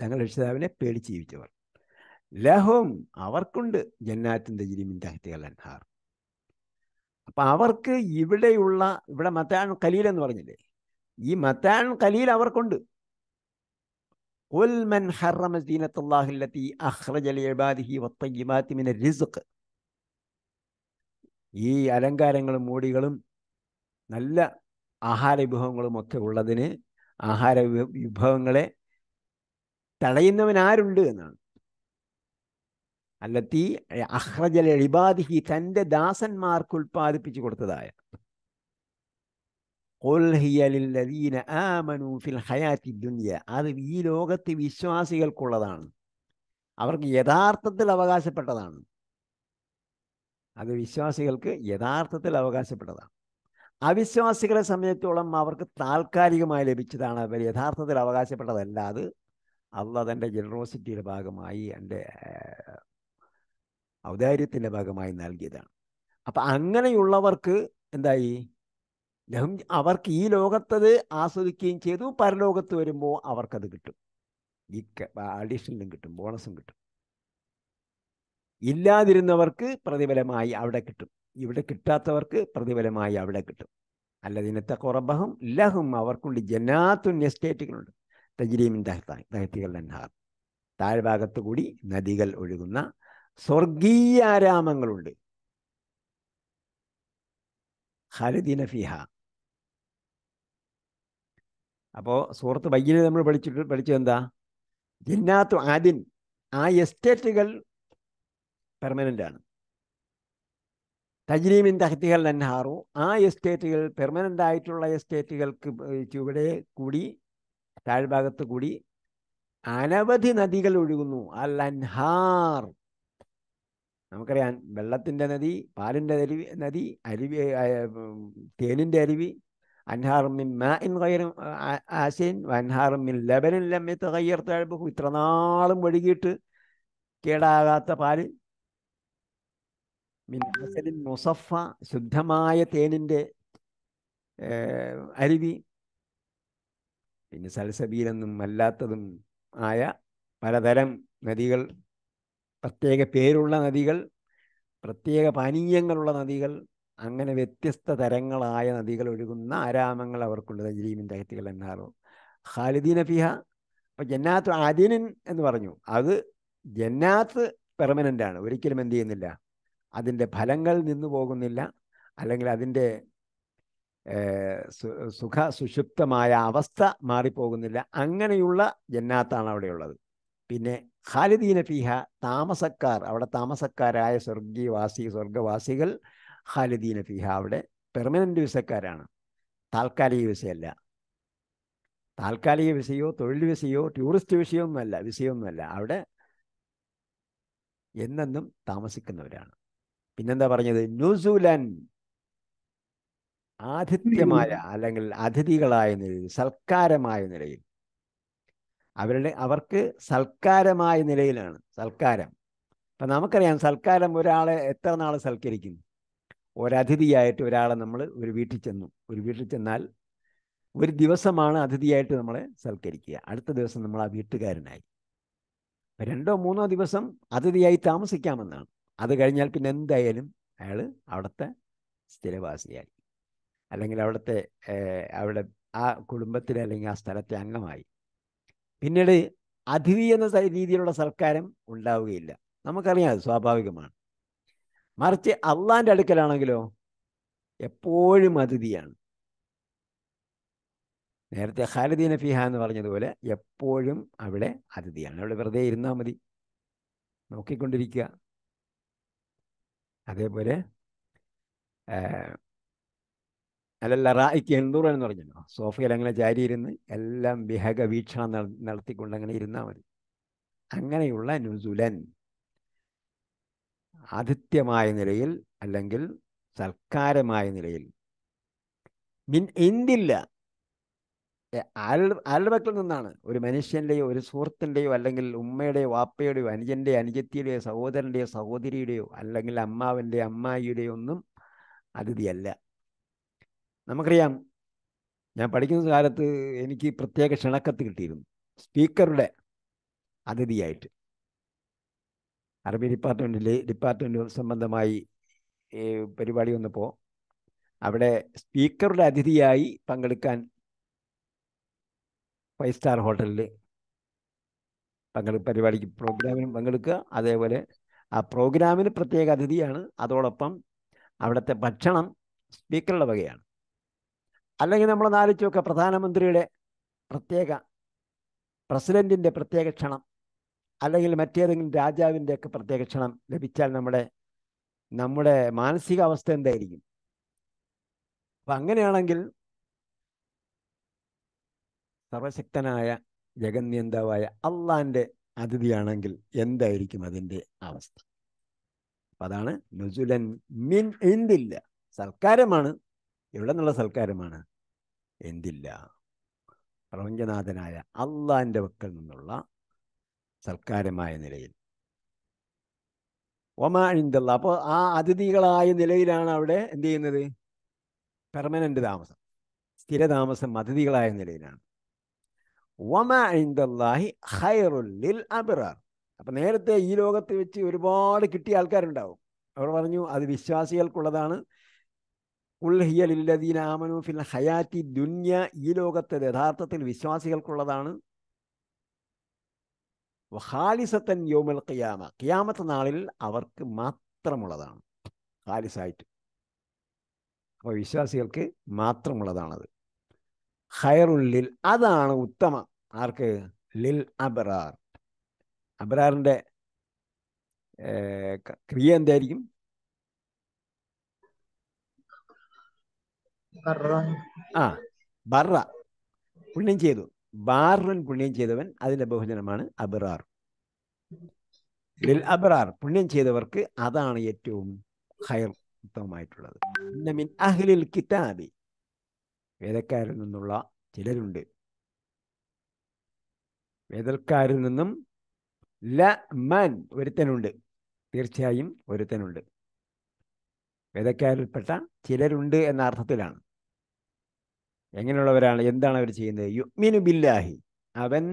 തങ്ങളുടെ രക്ഷിതാവിനെ പേടിച്ച് ജീവിച്ചവർ ലഹും അവർക്കുണ്ട് ജന്നാത്തിൻ്റെ ജിരിമിൻ തഹത്തികൾ അൻഹാർ അപ്പം അവർക്ക് ഇവിടെയുള്ള ഇവിടെ മത്താൻ കലീൽ എന്ന് പറഞ്ഞില്ലേ ഈ മത്താൻ കലീൽ അവർക്കുണ്ട് ഈ അലങ്കാരങ്ങളും മൂടികളും നല്ല ആഹാര വിഭവങ്ങളും ഒക്കെ ഉള്ളതിന് ആഹാര വിഭവങ്ങളെ തടയുന്നവൻ ആരുണ്ട് എന്നാണ് അല്ലത്തി അഹ്റജൽ എളിബാദിഹി തൻ്റെ ദാസന്മാർക്ക് ഉൽപ്പാദിപ്പിച്ചു കൊടുത്തതായ ഹിയലില്ലദീന ആമനു ഫിൽ ഹയാത്തി ദുനിയ അത് ഈ ലോകത്ത് വിശ്വാസികൾക്കുള്ളതാണ് അവർക്ക് യഥാർത്ഥത്തിൽ അവകാശപ്പെട്ടതാണ് അത് വിശ്വാസികൾക്ക് യഥാർത്ഥത്തിൽ അവകാശപ്പെട്ടതാണ് അവിശ്വാസികളെ സംബന്ധിച്ചോളം അവർക്ക് താൽക്കാലികമായി ലഭിച്ചതാണ് അവർ യഥാർത്ഥത്തിൽ അവകാശപ്പെട്ടതല്ല അത് അള്ള തൻ്റെ ജനറോസിറ്റിയുടെ ഭാഗമായി എൻ്റെ ഔദാര്യത്തിൻ്റെ ഭാഗമായി നൽകിയതാണ് അപ്പം അങ്ങനെയുള്ളവർക്ക് എന്തായി ലഹം അവർക്ക് ഈ ലോകത്തത് ആസ്വദിക്കുകയും ചെയ്തു പരലോകത്ത് വരുമ്പോൾ അവർക്കത് കിട്ടും ഈ അഡീഷണലും കിട്ടും ബോണസും കിട്ടും ഇല്ലാതിരുന്നവർക്ക് പ്രതിഫലമായി അവിടെ കിട്ടും ഇവിടെ കിട്ടാത്തവർക്ക് പ്രതിഫലമായി അവിടെ കിട്ടും അല്ലതിനത്തെ കുറബഹം ലഹും അവർക്കുണ്ട് ജനാത്തുന്യ എസ്റ്റേറ്റുകളുണ്ട് തജ്രീമിൻ ദഹത്താൻ ദഹത്തികൾ നൻഹാർ താഴ്ഭാഗത്തു കൂടി നദികൾ ഒഴുകുന്ന സ്വർഗീയാരാമങ്ങളുണ്ട് ഖാലിദീന അപ്പോൾ സുഹൃത്ത് വൈകിനെ നമ്മൾ പഠിച്ചിട്ട് പഠിച്ചത് എന്താ ജിന്നാത്തു ആദിൻ ആ എസ്റ്റേറ്റുകൾ പെർമനൻ്റ് ആണ് തജ്രീമിൻ തഹത്തികൾ നൻഹാറു ആ എസ്റ്റേറ്റുകൾ പെർമനൻ്റ് ആയിട്ടുള്ള എസ്റ്റേറ്റുകൾക്ക് ചുവടെ കൂടി താഴ്ഭാഗത്ത് കൂടി അനവധി നദികൾ ഒഴുകുന്നു അൽ അൻഹാർ നമുക്കറിയാം വെള്ളത്തിൻ്റെ നദി പാലിൻ്റെ അരുവി നദി അരുവി തേനിൻ്റെ അരുവി അൻഹാറുമിൻ മാ ഇൻ കയറും അൻഹാർ മിൻ ലബനിൻ ലമ്യത്ത് കയ്യർ താഴ്ബുഹു ഇത്ര നാളും ഒഴുകിയിട്ട് കേടാകാത്ത പാല് മിൻ അസലിൻ മുസഫ ശുദ്ധമായ തേനിൻ്റെ അരുവി പിന്നെ സൽസബീലെന്നും അല്ലാത്തതും ആയ പലതരം നദികൾ പ്രത്യേക പേരുള്ള നദികൾ പ്രത്യേക പാനീയങ്ങളുള്ള നദികൾ അങ്ങനെ വ്യത്യസ്ത തരങ്ങളായ നദികൾ ഒഴുകുന്ന ആരാമങ്ങൾ അവർക്കുള്ളത് ജലീമിൻ അഹത്തികൾ എന്നാറും ഖാലിദീൻ ഫിഹ അപ്പൊ ജന്നാത്ത് ആദീനിൻ എന്ന് പറഞ്ഞു അത് ജന്നാത്ത് പെർമനൻ്റ് ആണ് ഒരിക്കലും എന്ത് ചെയ്യുന്നില്ല അതിൻ്റെ ഫലങ്ങൾ നിന്നു പോകുന്നില്ല അല്ലെങ്കിൽ അതിൻ്റെ സുഖ സുഷുപ്തമായ അവസ്ഥ മാറിപ്പോകുന്നില്ല അങ്ങനെയുള്ള ജന്നാത്താണ് അവിടെയുള്ളത് പിന്നെ ഖാലിദീൻ ഫിഹ താമസക്കാർ അവിടെ താമസക്കാരായ സ്വർഗീയവാസി സ്വർഗവാസികൾ ഖാലിദീന ഫിഹ അവിടെ പെർമനൻ്റ് വിസക്കാരാണ് താൽക്കാലിക വിസയല്ല താൽക്കാലിക വിസയോ തൊഴിൽ വിസയോ ടൂറിസ്റ്റ് വിഷയമൊന്നുമല്ല വിസയൊന്നുമല്ല അവിടെ എന്നെന്നും താമസിക്കുന്നവരാണ് പിന്നെന്താ പറഞ്ഞത് ന്യൂസൂലൻ ആതിഥ്യമായ അല്ലെങ്കിൽ അതിഥികളായ നിലയിൽ സൽക്കാരമായ നിലയിൽ അവരുടെ അവർക്ക് സൽക്കാരമായ നിലയിലാണ് സൽക്കാരം അപ്പം നമുക്കറിയാം സൽക്കാരം ഒരാളെ എത്ര നാൾ സൽക്കരിക്കുന്നു ഒരതിഥിയായിട്ട് ഒരാളെ നമ്മൾ ഒരു വീട്ടിൽ ചെന്നു ഒരു വീട്ടിൽ ചെന്നാൽ ഒരു ദിവസമാണ് അതിഥിയായിട്ട് നമ്മളെ സൽക്കരിക്കുക അടുത്ത ദിവസം നമ്മൾ ആ വീട്ടുകാരനായി രണ്ടോ മൂന്നോ ദിവസം അതിഥിയായി താമസിക്കാമെന്നാണ് അത് കഴിഞ്ഞാൽ പിന്നെ എന്തായാലും അയാൾ അവിടുത്തെ സ്ഥിരവാസിയായി അല്ലെങ്കിൽ അവിടുത്തെ അവിടെ ആ കുടുംബത്തിൽ അല്ലെങ്കിൽ ആ സ്ഥലത്തെ അംഗമായി പിന്നീട് അതിഥി എന്ന രീതിയിലുള്ള സൽക്കാരം ഉണ്ടാവുകയില്ല നമുക്കറിയാം അത് സ്വാഭാവികമാണ് മറിച്ച് അള്ളാന്റെ അടുക്കലാണെങ്കിലോ എപ്പോഴും അതിഥിയാണ് നേരത്തെ ഖാലിദീന ഫിഹ എന്ന് പറഞ്ഞതുപോലെ എപ്പോഴും അവിടെ അതിഥിയാണ് അവിടെ വെറുതെ ഇരുന്നാൽ മതി നോക്കിക്കൊണ്ടിരിക്കുക അതേപോലെ അല്ലല്ല റായിക്ക് എന്തൂറൻ എന്ന് പറഞ്ഞല്ലോ സോഫയിൽ അങ്ങനെ ഇരുന്ന് എല്ലാം വിഹക വീക്ഷണം നടത്തിക്കൊണ്ട് അങ്ങനെ ഇരുന്നാൽ മതി അങ്ങനെയുള്ള നുസുലൻ ആതിഥ്യമായ നിലയിൽ അല്ലെങ്കിൽ സൽക്കാരമായ നിലയിൽ മിൻ എന്തില്ല ആരുടെ പക്കൽ നിന്നാണ് ഒരു മനുഷ്യൻ്റെയോ ഒരു സുഹൃത്തിൻ്റെയോ അല്ലെങ്കിൽ ഉമ്മയുടെയോ വാപ്പയുടെയോ അനുജൻ്റെയോ അനുജത്തിയുടെയോ സഹോദരൻ്റെയോ സഹോദരിയുടെയോ അല്ലെങ്കിൽ അമ്മാവിൻ്റെ അമ്മായിയുടെയോ ഒന്നും അതിഥിയല്ല നമുക്കറിയാം ഞാൻ പഠിക്കുന്ന കാലത്ത് എനിക്ക് പ്രത്യേക ക്ഷണക്കത്ത് കിട്ടിയിരുന്നു സ്പീക്കറുടെ അതിഥിയായിട്ട് അറബി ഡിപ്പാർട്ട്മെൻറ്റിൽ ഡിപ്പാർട്ട്മെൻറ്റ് സംബന്ധമായി പരിപാടി വന്നപ്പോൾ അവിടെ സ്പീക്കറുടെ അതിഥിയായി പങ്കെടുക്കാൻ ഫൈവ് സ്റ്റാർ ഹോട്ടലിൽ പങ്കെടു പരിപാടിക്ക് പ്രോഗ്രാമിന് പങ്കെടുക്കുക അതേപോലെ ആ പ്രോഗ്രാമിന് പ്രത്യേക അതിഥിയാണ് അതോടൊപ്പം അവിടുത്തെ ഭക്ഷണം സ്പീക്കറുടെ വകയാണ് അല്ലെങ്കിൽ നമ്മൾ നാലിച്ചൊക്കെ പ്രധാനമന്ത്രിയുടെ പ്രത്യേക പ്രസിഡൻറ്റിൻ്റെ പ്രത്യേക ക്ഷണം അല്ലെങ്കിൽ മറ്റേതെങ്കിലും രാജാവിൻ്റെയൊക്കെ ക്ഷണം ലഭിച്ചാൽ നമ്മുടെ നമ്മുടെ മാനസികാവസ്ഥ എന്തായിരിക്കും അപ്പം അങ്ങനെയാണെങ്കിൽ സർവശക്തനായ ജഗന്യന്താവായ അള്ളാൻ്റെ അതിഥിയാണെങ്കിൽ എന്തായിരിക്കും അതിൻ്റെ അവസ്ഥ അപ്പം അതാണ് നുജുലൻ മിൻ എന്തില്ല സൽക്കാരമാണ് എവിടെ നിന്നുള്ള സൽക്കാരമാണ് എന്തില്ല പ്രപഞ്ചനാഥനായ അള്ളാൻ്റെ വക്കൽ നിന്നുള്ള സൽക്കാരമായ നിലയിൽ ഒമാ അപ്പോൾ ആ അതിഥികളായ നിലയിലാണ് അവിടെ എന്ത് ചെയ്യുന്നത് പെർമനൻ്റ് താമസം സ്ഥിരതാമസം അതിഥികളായ നിലയിലാണ് ഒമാ ഹൈറുല്ലിൽ അബിറാർ അപ്പം നേരത്തെ ഈ ലോകത്ത് വെച്ച് ഒരുപാട് കിട്ടിയ ആൾക്കാരുണ്ടാവും അവർ പറഞ്ഞു അത് വിശ്വാസികൾക്കുള്ളതാണ് ഉൽഹിയലില്ലദീന ആമനു ഫിൽ ഹയാറ്റി ദുന്യ ഈ ലോകത്തെ യഥാർത്ഥത്തിൽ വിശ്വാസികൾക്കുള്ളതാണ് ഹാലിസത്തൻ യോമൽ ഖിയാമ ഖിയാമത്ത് നാളിൽ അവർക്ക് മാത്രമുള്ളതാണ് ഹാലിസായിട്ട് അപ്പോൾ വിശ്വാസികൾക്ക് മാത്രമുള്ളതാണത് ഖയറുള്ളിൽ അതാണ് ഉത്തമ ആർക്ക് ലിൽ അബറാർ അബറാറിൻ്റെ ക്രിയ എന്തായിരിക്കും ആ ബറ പുണ്യം ചെയ്തു ബാറുൻ പുണ്യം ചെയ്തവൻ അതിൻ്റെ ബഹുജനമാണ് അബിറാർ ലിൽ അബിറാർ പുണ്യം ചെയ്തവർക്ക് അതാണ് ഏറ്റവും ഹയർ ഉത്തമമായിട്ടുള്ളത് മിൻ അഹ്ലിൽ കിതാബി വേദക്കാരിൽ നിന്നുള്ള ചിലരുണ്ട് വേദൽക്കാരിൽ നിന്നും ല മൻ ഒരുത്തനുണ്ട് തീർച്ചയായും ഒരുത്തനുണ്ട് വേദക്കാരിൽപ്പെട്ട ചിലരുണ്ട് എന്ന അർത്ഥത്തിലാണ് എങ്ങനെയുള്ളവരാണ് എന്താണ് അവർ ചെയ്യുന്നത് യുഗ്മിനു ബില്ലാഹി അവൻ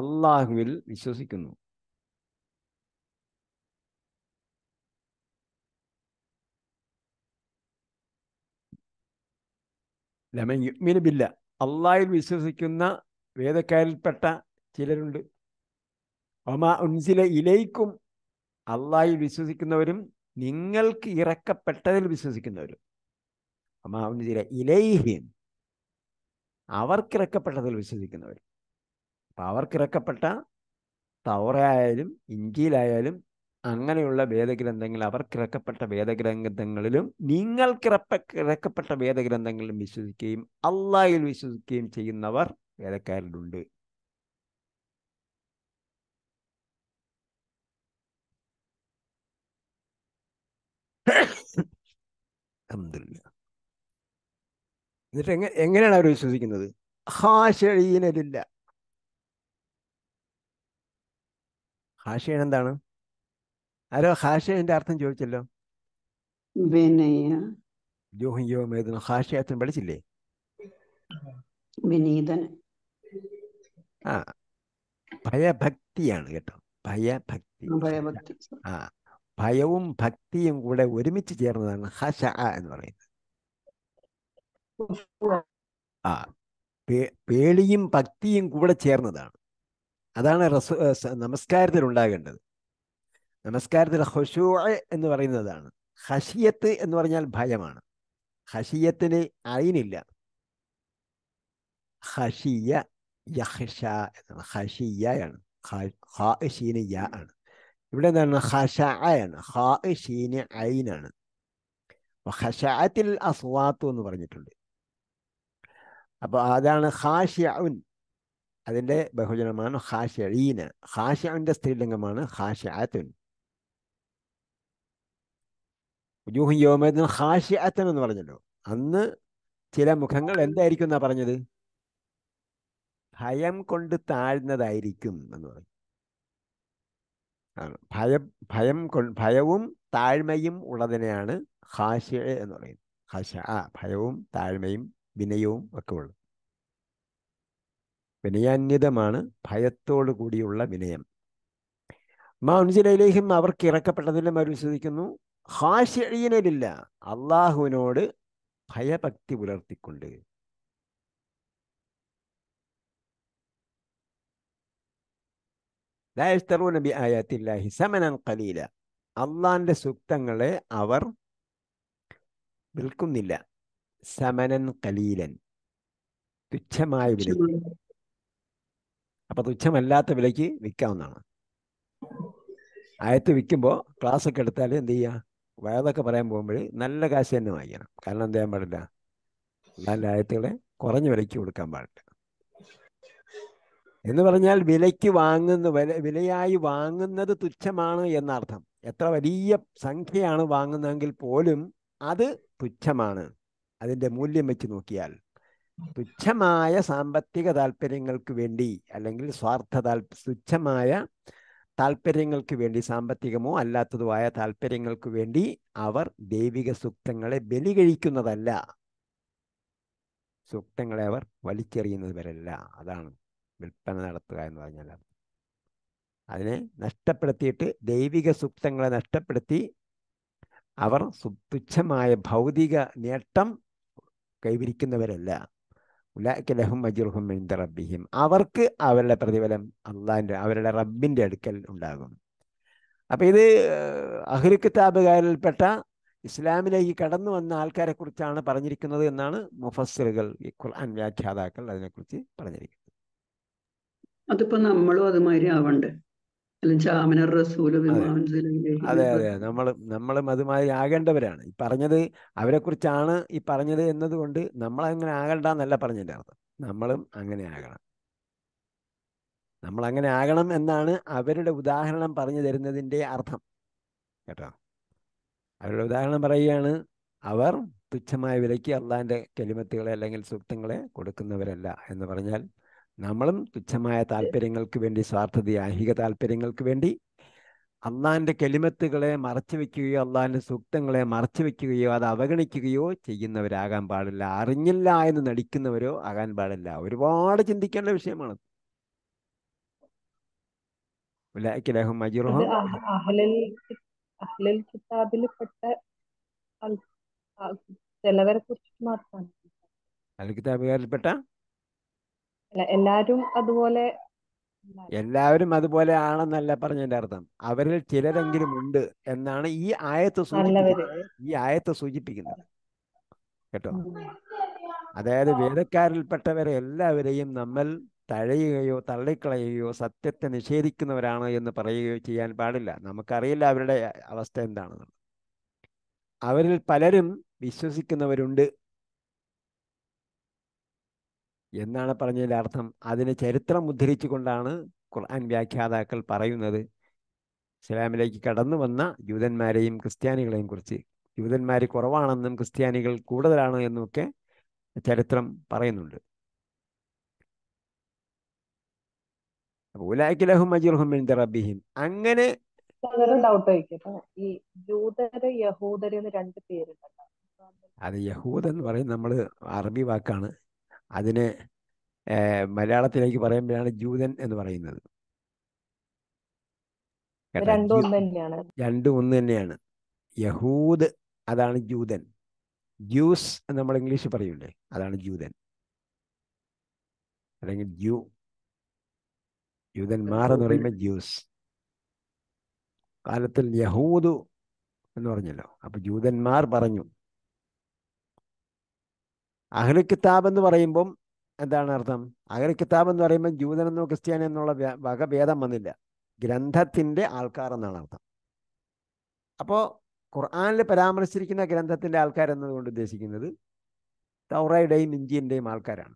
അള്ളാഹുവിൽ വിശ്വസിക്കുന്നു ലമൻ യുഗ്മിനു ബില്ല അള്ളാഹിൽ വിശ്വസിക്കുന്ന വേദക്കാരിൽപ്പെട്ട ചിലരുണ്ട് ഒമാ ഉൻസില ഇലയ്ക്കും അള്ളാഹിൽ വിശ്വസിക്കുന്നവരും നിങ്ങൾക്ക് ഇറക്കപ്പെട്ടതിൽ വിശ്വസിക്കുന്നവരും അമാവുന്നിര ഇലൈഹിം അവർക്കിറക്കപ്പെട്ടതിൽ വിശ്വസിക്കുന്നവർ അപ്പം അവർക്കിറക്കപ്പെട്ട തവറയായാലും ഇഞ്ചിയിലായാലും അങ്ങനെയുള്ള വേദഗ്രന്ഥങ്ങൾ അവർക്കിറക്കപ്പെട്ട വേദഗ്രന്ഥങ്ങളിലും നിങ്ങൾക്കിറപ്പ ഇറക്കപ്പെട്ട വേദഗ്രന്ഥങ്ങളിലും വിശ്വസിക്കുകയും അള്ളായിൽ വിശ്വസിക്കുകയും ചെയ്യുന്നവർ വേദക്കാരിലുണ്ട് അഹമ്മദില്ല എന്നിട്ട് എങ്ങനെ എങ്ങനെയാണ് അവർ വിശ്വസിക്കുന്നത് ഹാഷീനരില്ല ഹാഷീൻ എന്താണ് ആരോ ഹാഷയന്റെ അർത്ഥം ചോദിച്ചല്ലോ ജോഹിയോമേദന പഠിച്ചില്ലേ ആ ഭയഭക്തിയാണ് കേട്ടോ ഭയഭക്തി ഭയഭക്തി ആ ഭയവും ഭക്തിയും കൂടെ ഒരുമിച്ച് ചേർന്നതാണ് ഹഷ എന്ന് പറയുന്നത് ആ പേടിയും ഭക്തിയും കൂടെ ചേർന്നതാണ് അതാണ് റസു നമസ്കാരത്തിൽ ഉണ്ടാകേണ്ടത് നമസ്കാരത്തിൽ ഹൊഷൂ എന്ന് പറയുന്നതാണ് ഹഷിയത്ത് എന്ന് പറഞ്ഞാൽ ഭയമാണ് ഹഷിയത്തിന് അയിനില്ല ഹഷിയ യഹ്ഷ എന്നാണ് ഹഷിയാണ് ഹാഷീന് യ ആണ് ഇവിടെ എന്താണ് ഹഷ ആണ് ഹാഷീന് അയിനാണ് ഹഷാത്തിൽ അസ്വാത്തു എന്ന് പറഞ്ഞിട്ടുണ്ട് അപ്പോൾ അതാണ് ഹാഷ്യുൻ അതിൻ്റെ ബഹുജനമാണ് ഹാഷീന ഹാഷുവിൻ്റെ സ്ത്രീലിംഗമാണ് ഹാഷാത്തുൻ ജൂഹു യോമേദിന് എന്ന് പറഞ്ഞല്ലോ അന്ന് ചില മുഖങ്ങൾ എന്തായിരിക്കും എന്നാ പറഞ്ഞത് ഭയം കൊണ്ട് താഴ്ന്നതായിരിക്കും എന്ന് പറഞ്ഞു ഭയം ഭയം ഭയവും താഴ്മയും ഉള്ളതിനെയാണ് ഹാഷ്യ എന്ന് പറയുന്നത് ഹാഷ ആ ഭയവും താഴ്മയും വിനയവും ഒക്കെ ഉള്ളു വിനയാന്യതമാണ് ഭയത്തോടു കൂടിയുള്ള വിനയം മാ അവർക്ക് ഇറക്കപ്പെട്ടതിലും അവർ വിശ്വസിക്കുന്നു ഹാഷ്യഴീനലില്ല അള്ളാഹുവിനോട് ഭയഭക്തി പുലർത്തിക്കൊണ്ട് ബി സമനൻ അള്ളാന്റെ സൂക്തങ്ങളെ അവർ വിൽക്കുന്നില്ല സമനൻ കലീലൻ തുച്ഛമായ വിലയ്ക്ക് അപ്പൊ തുച്ഛമല്ലാത്ത വിലയ്ക്ക് വിൽക്കാവുന്നതാണ് ആയത്ത് വിൽക്കുമ്പോൾ ക്ലാസ് ഒക്കെ എടുത്താൽ എന്ത് ചെയ്യുക വയതൊക്കെ പറയാൻ പോകുമ്പോൾ നല്ല കാശ് തന്നെ വാങ്ങിക്കണം കാരണം എന്ത് ചെയ്യാൻ പാടില്ല നല്ല ആയത്തുകളെ കുറഞ്ഞ വിലയ്ക്ക് കൊടുക്കാൻ പാടില്ല എന്ന് പറഞ്ഞാൽ വിലയ്ക്ക് വാങ്ങുന്ന വില വിലയായി വാങ്ങുന്നത് തുച്ഛമാണ് എന്നർത്ഥം എത്ര വലിയ സംഖ്യയാണ് വാങ്ങുന്നതെങ്കിൽ പോലും അത് തുച്ഛമാണ് അതിൻ്റെ മൂല്യം വെച്ച് നോക്കിയാൽ തുച്ഛമായ സാമ്പത്തിക താല്പര്യങ്ങൾക്ക് വേണ്ടി അല്ലെങ്കിൽ സ്വാർത്ഥ താൽ തുച്ഛമായ താല്പര്യങ്ങൾക്ക് വേണ്ടി സാമ്പത്തികമോ ആയ താല്പര്യങ്ങൾക്ക് വേണ്ടി അവർ ദൈവിക സൂക്തങ്ങളെ ബലി കഴിക്കുന്നതല്ല സൂക്തങ്ങളെ അവർ വലിച്ചെറിയുന്നവരല്ല അതാണ് വിൽപ്പന നടത്തുക എന്ന് പറഞ്ഞാൽ അതിനെ നഷ്ടപ്പെടുത്തിയിട്ട് ദൈവിക സൂക്തങ്ങളെ നഷ്ടപ്പെടുത്തി അവർ തുച്ഛമായ ഭൗതിക നേട്ടം കൈവരിക്കുന്നവരല്ല ഉലാക്കലഹും അജുർഹും റബ്ബിഹിം അവർക്ക് അവരുടെ പ്രതിഫലം അള്ളാഹിൻ്റെ അവരുടെ റബ്ബിൻ്റെ അടുക്കൽ ഉണ്ടാകും അപ്പം ഇത് അഹ്ലു കിതാബുകാരിൽപ്പെട്ട ഇസ്ലാമിലേക്ക് കടന്നു വന്ന ആൾക്കാരെ കുറിച്ചാണ് പറഞ്ഞിരിക്കുന്നത് എന്നാണ് മുഫസ്സിറുകൾ ഈ ഖുർആൻ വ്യാഖ്യാതാക്കൾ അതിനെക്കുറിച്ച് പറഞ്ഞിരിക്കുന്നത് അതിപ്പോ നമ്മളും അതുമാതിരി ആവണ്ടേ അതെ അതെ നമ്മൾ നമ്മളും അതുമായി ആകേണ്ടവരാണ് ഈ പറഞ്ഞത് അവരെ കുറിച്ചാണ് ഈ പറഞ്ഞത് എന്നതുകൊണ്ട് നമ്മൾ അങ്ങനെ ആകണ്ട എന്നല്ല പറഞ്ഞതിന്റെ അർത്ഥം നമ്മളും അങ്ങനെ ആകണം നമ്മൾ അങ്ങനെ ആകണം എന്നാണ് അവരുടെ ഉദാഹരണം പറഞ്ഞു തരുന്നതിന്റെ അർത്ഥം കേട്ടോ അവരുടെ ഉദാഹരണം പറയുകയാണ് അവർ തുച്ഛമായ വിലയ്ക്ക് അള്ളാന്റെ കെലിമത്തുകളെ അല്ലെങ്കിൽ സൂക്തങ്ങളെ കൊടുക്കുന്നവരല്ല എന്ന് പറഞ്ഞാൽ നമ്മളും തുച്ഛമായ താല്പര്യങ്ങൾക്ക് വേണ്ടി സ്വാർത്ഥത ഐഹിക താല്പര്യങ്ങൾക്ക് വേണ്ടി അള്ളാന്റെ കെളിമത്തുകളെ മറച്ചു വെക്കുകയോ അള്ളാന്റെ സൂക്തങ്ങളെ മറച്ചു വെക്കുകയോ അത് അവഗണിക്കുകയോ ചെയ്യുന്നവരാകാൻ പാടില്ല അറിഞ്ഞില്ല എന്ന് നടിക്കുന്നവരോ ആകാൻ പാടില്ല ഒരുപാട് ചിന്തിക്കേണ്ട വിഷയമാണ് അൽ കിതാബിൽപ്പെട്ട എല്ലാരും അതുപോലെ എല്ലാവരും അതുപോലെ ആണെന്നല്ല പറഞ്ഞതിന്റെ അർത്ഥം അവരിൽ ചിലരെങ്കിലും ഉണ്ട് എന്നാണ് ഈ ആയത്ത് സൂചിപ്പിക്കുന്നത് ഈ ആയത്ത് സൂചിപ്പിക്കുന്നത് കേട്ടോ അതായത് വേദക്കാരിൽപ്പെട്ടവരെ എല്ലാവരെയും നമ്മൾ തഴയുകയോ തള്ളിക്കളയുകയോ സത്യത്തെ നിഷേധിക്കുന്നവരാണ് എന്ന് പറയുകയോ ചെയ്യാൻ പാടില്ല നമുക്കറിയില്ല അവരുടെ അവസ്ഥ എന്താണെന്നുള്ളത് അവരിൽ പലരും വിശ്വസിക്കുന്നവരുണ്ട് എന്നാണ് പറഞ്ഞതിൻ്റെ അർത്ഥം അതിനെ ചരിത്രം കൊണ്ടാണ് ഖുർആൻ വ്യാഖ്യാതാക്കൾ പറയുന്നത് ഇസ്ലാമിലേക്ക് കടന്നു വന്ന ജൂതന്മാരെയും ക്രിസ്ത്യാനികളെയും കുറിച്ച് ജൂതന്മാർ കുറവാണെന്നും ക്രിസ്ത്യാനികൾ കൂടുതലാണ് എന്നുമൊക്കെ ചരിത്രം പറയുന്നുണ്ട് റബ്ബിഹിം അങ്ങനെ ഡൗട്ട് ഈ രണ്ട് അത് യഹൂദ് എന്ന് പറയും നമ്മൾ അറബി വാക്കാണ് അതിന് മലയാളത്തിലേക്ക് പറയുമ്പോഴാണ് ജൂതൻ എന്ന് പറയുന്നത് രണ്ടും ഒന്ന് തന്നെയാണ് യഹൂദ് അതാണ് ജൂതൻ ജ്യൂസ് എന്ന് നമ്മൾ ഇംഗ്ലീഷിൽ പറയൂലേ അതാണ് ജൂതൻ അല്ലെങ്കിൽ ജ്യൂ ജൂതന്മാർ എന്ന് പറയുമ്പോൾ ജ്യൂസ് കാലത്തിൽ യഹൂദു എന്ന് പറഞ്ഞല്ലോ അപ്പൊ ജൂതന്മാർ പറഞ്ഞു അഹ്ലു കിതാബ് എന്ന് പറയുമ്പം എന്താണ് അർത്ഥം അഹ്ലു കിതാബ് എന്ന് പറയുമ്പോൾ എന്നോ ക്രിസ്ത്യാനി എന്നുള്ള വകഭേദം വന്നില്ല ഗ്രന്ഥത്തിന്റെ ആൾക്കാർ എന്നാണ് അർത്ഥം അപ്പോൾ ഖുർആാനിൽ പരാമർശിച്ചിരിക്കുന്ന ഗ്രന്ഥത്തിന്റെ ആൾക്കാർ എന്നതുകൊണ്ട് ഉദ്ദേശിക്കുന്നത് തൗറയുടെയും ഇഞ്ചിയുടെയും ആൾക്കാരാണ്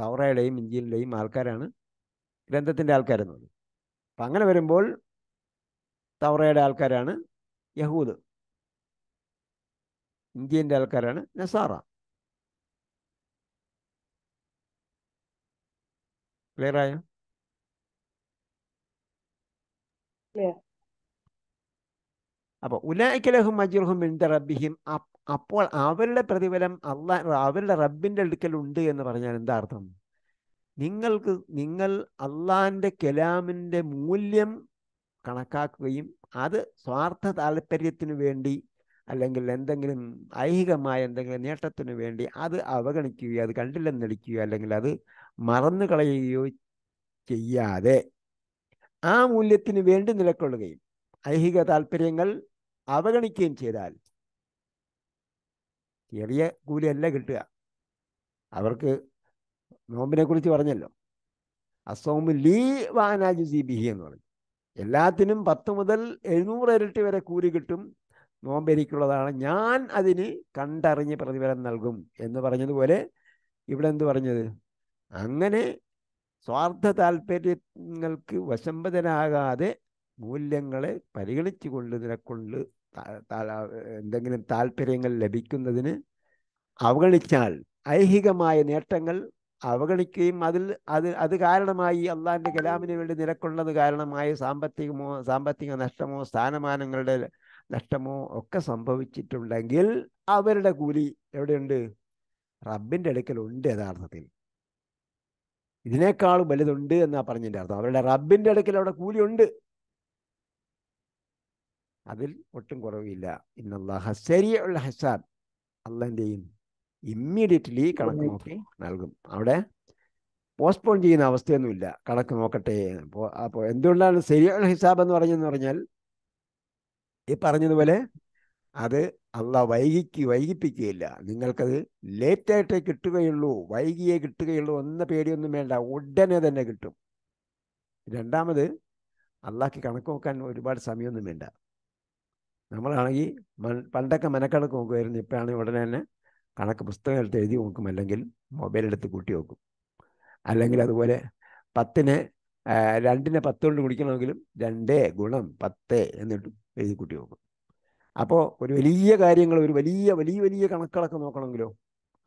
തൗറയുടെയും ഇഞ്ചിയുടെയും ആൾക്കാരാണ് ഗ്രന്ഥത്തിന്റെ ആൾക്കാരെന്നുള്ളത് അപ്പൊ അങ്ങനെ വരുമ്പോൾ തൗറയുടെ ആൾക്കാരാണ് യഹൂദ് ഇന്ത്യൻ്റെ ആൾക്കാരാണ് നസാറ ക്ലിയറായ അപ്പൊ ഉലായിക്കലഹും അജുർഹും റബ്ബിഹിം അപ്പോൾ അവരുടെ പ്രതിഫലം അള്ളാ അവരുടെ റബ്ബിന്റെ അടുക്കൽ ഉണ്ട് എന്ന് പറഞ്ഞാൽ എന്താ അർത്ഥം നിങ്ങൾക്ക് നിങ്ങൾ അള്ളാന്റെ കലാമിന്റെ മൂല്യം കണക്കാക്കുകയും അത് സ്വാർത്ഥ താല്പര്യത്തിന് വേണ്ടി അല്ലെങ്കിൽ എന്തെങ്കിലും ഐഹികമായ എന്തെങ്കിലും നേട്ടത്തിന് വേണ്ടി അത് അവഗണിക്കുകയോ അത് കണ്ടില്ലെന്നടിക്കുകയോ അല്ലെങ്കിൽ അത് മറന്നു കളയുകയോ ചെയ്യാതെ ആ മൂല്യത്തിന് വേണ്ടി നിലക്കൊള്ളുകയും ഐഹിക താല്പര്യങ്ങൾ അവഗണിക്കുകയും ചെയ്താൽ ചെറിയ കൂലിയല്ല കിട്ടുക അവർക്ക് നോമ്പിനെ കുറിച്ച് പറഞ്ഞല്ലോ അസോമ് ലീ വാനാജുസി ബിഹി എന്ന് പറഞ്ഞു എല്ലാത്തിനും പത്ത് മുതൽ എഴുന്നൂറ് ഇരട്ടി വരെ കൂലി കിട്ടും നോമ്പെനിക്കുള്ളതാണ് ഞാൻ അതിന് കണ്ടറിഞ്ഞ് പ്രതിഫലം നൽകും എന്ന് പറഞ്ഞതുപോലെ ഇവിടെ എന്ത് പറഞ്ഞത് അങ്ങനെ സ്വാർത്ഥ താല്പര്യങ്ങൾക്ക് വശമ്പതനാകാതെ മൂല്യങ്ങളെ പരിഗണിച്ചു കൊണ്ട് നിനക്കൊണ്ട് എന്തെങ്കിലും താല്പര്യങ്ങൾ ലഭിക്കുന്നതിന് അവഗണിച്ചാൽ ഐഹികമായ നേട്ടങ്ങൾ അവഗണിക്കുകയും അതിൽ അത് അത് കാരണമായി അള്ളാഹിൻ്റെ കലാമിന് വേണ്ടി നിലക്കൊള്ളത് കാരണമായി സാമ്പത്തികമോ സാമ്പത്തിക നഷ്ടമോ സ്ഥാനമാനങ്ങളുടെ നഷ്ടമോ ഒക്കെ സംഭവിച്ചിട്ടുണ്ടെങ്കിൽ അവരുടെ കൂലി എവിടെയുണ്ട് റബ്ബിൻ്റെ അടുക്കലുണ്ട് യഥാർത്ഥത്തിൽ ഇതിനേക്കാൾ വലുതുണ്ട് എന്നാ പറഞ്ഞതിന്റെ അർത്ഥം അവരുടെ റബ്ബിന്റെ അടുക്കൽ അവിടെ കൂലിയുണ്ട് അതിൽ ഒട്ടും കുറവില്ല ഇന്നല്ലാഹ ശരിയുള്ള ഹസാബ് അള്ളാൻ്റെ ഇമ്മീഡിയറ്റ്ലി കണക്ക് നോക്കി നൽകും അവിടെ പോസ്റ്റ്പോൺ ചെയ്യുന്ന അവസ്ഥയൊന്നുമില്ല കണക്ക് നോക്കട്ടെ അപ്പോൾ എന്തുകൊണ്ടാണ് ശരിയുള്ള ഹിസാബ് എന്ന് പറഞ്ഞെന്ന് പറഞ്ഞാൽ ഈ പറഞ്ഞതുപോലെ അത് അല്ല വൈകിക്ക് വൈകിപ്പിക്കുകയില്ല നിങ്ങൾക്കത് ലേറ്റായിട്ടേ കിട്ടുകയുള്ളൂ വൈകിയെ കിട്ടുകയുള്ളൂ എന്ന പേടിയൊന്നും വേണ്ട ഉടനെ തന്നെ കിട്ടും രണ്ടാമത് അള്ളാക്ക് കണക്ക് നോക്കാൻ ഒരുപാട് സമയമൊന്നും വേണ്ട നമ്മളാണെങ്കിൽ പണ്ടൊക്കെ മനക്കണക്ക് നോക്കുമായിരുന്നു ഇപ്പോഴാണെങ്കിൽ ഉടനെ തന്നെ കണക്ക് പുസ്തകം എഴുതി നോക്കും അല്ലെങ്കിൽ മൊബൈലെടുത്ത് എടുത്ത് കൂട്ടി നോക്കും അല്ലെങ്കിൽ അതുപോലെ പത്തിന് രണ്ടിനെ പത്ത് കൊണ്ട് കുടിക്കണമെങ്കിലും രണ്ട് ഗുണം പത്ത് എന്നിട്ട് എഴുതി കുട്ടി നോക്കും അപ്പോൾ ഒരു വലിയ കാര്യങ്ങൾ ഒരു വലിയ വലിയ വലിയ കണക്കുകളൊക്കെ നോക്കണമെങ്കിലോ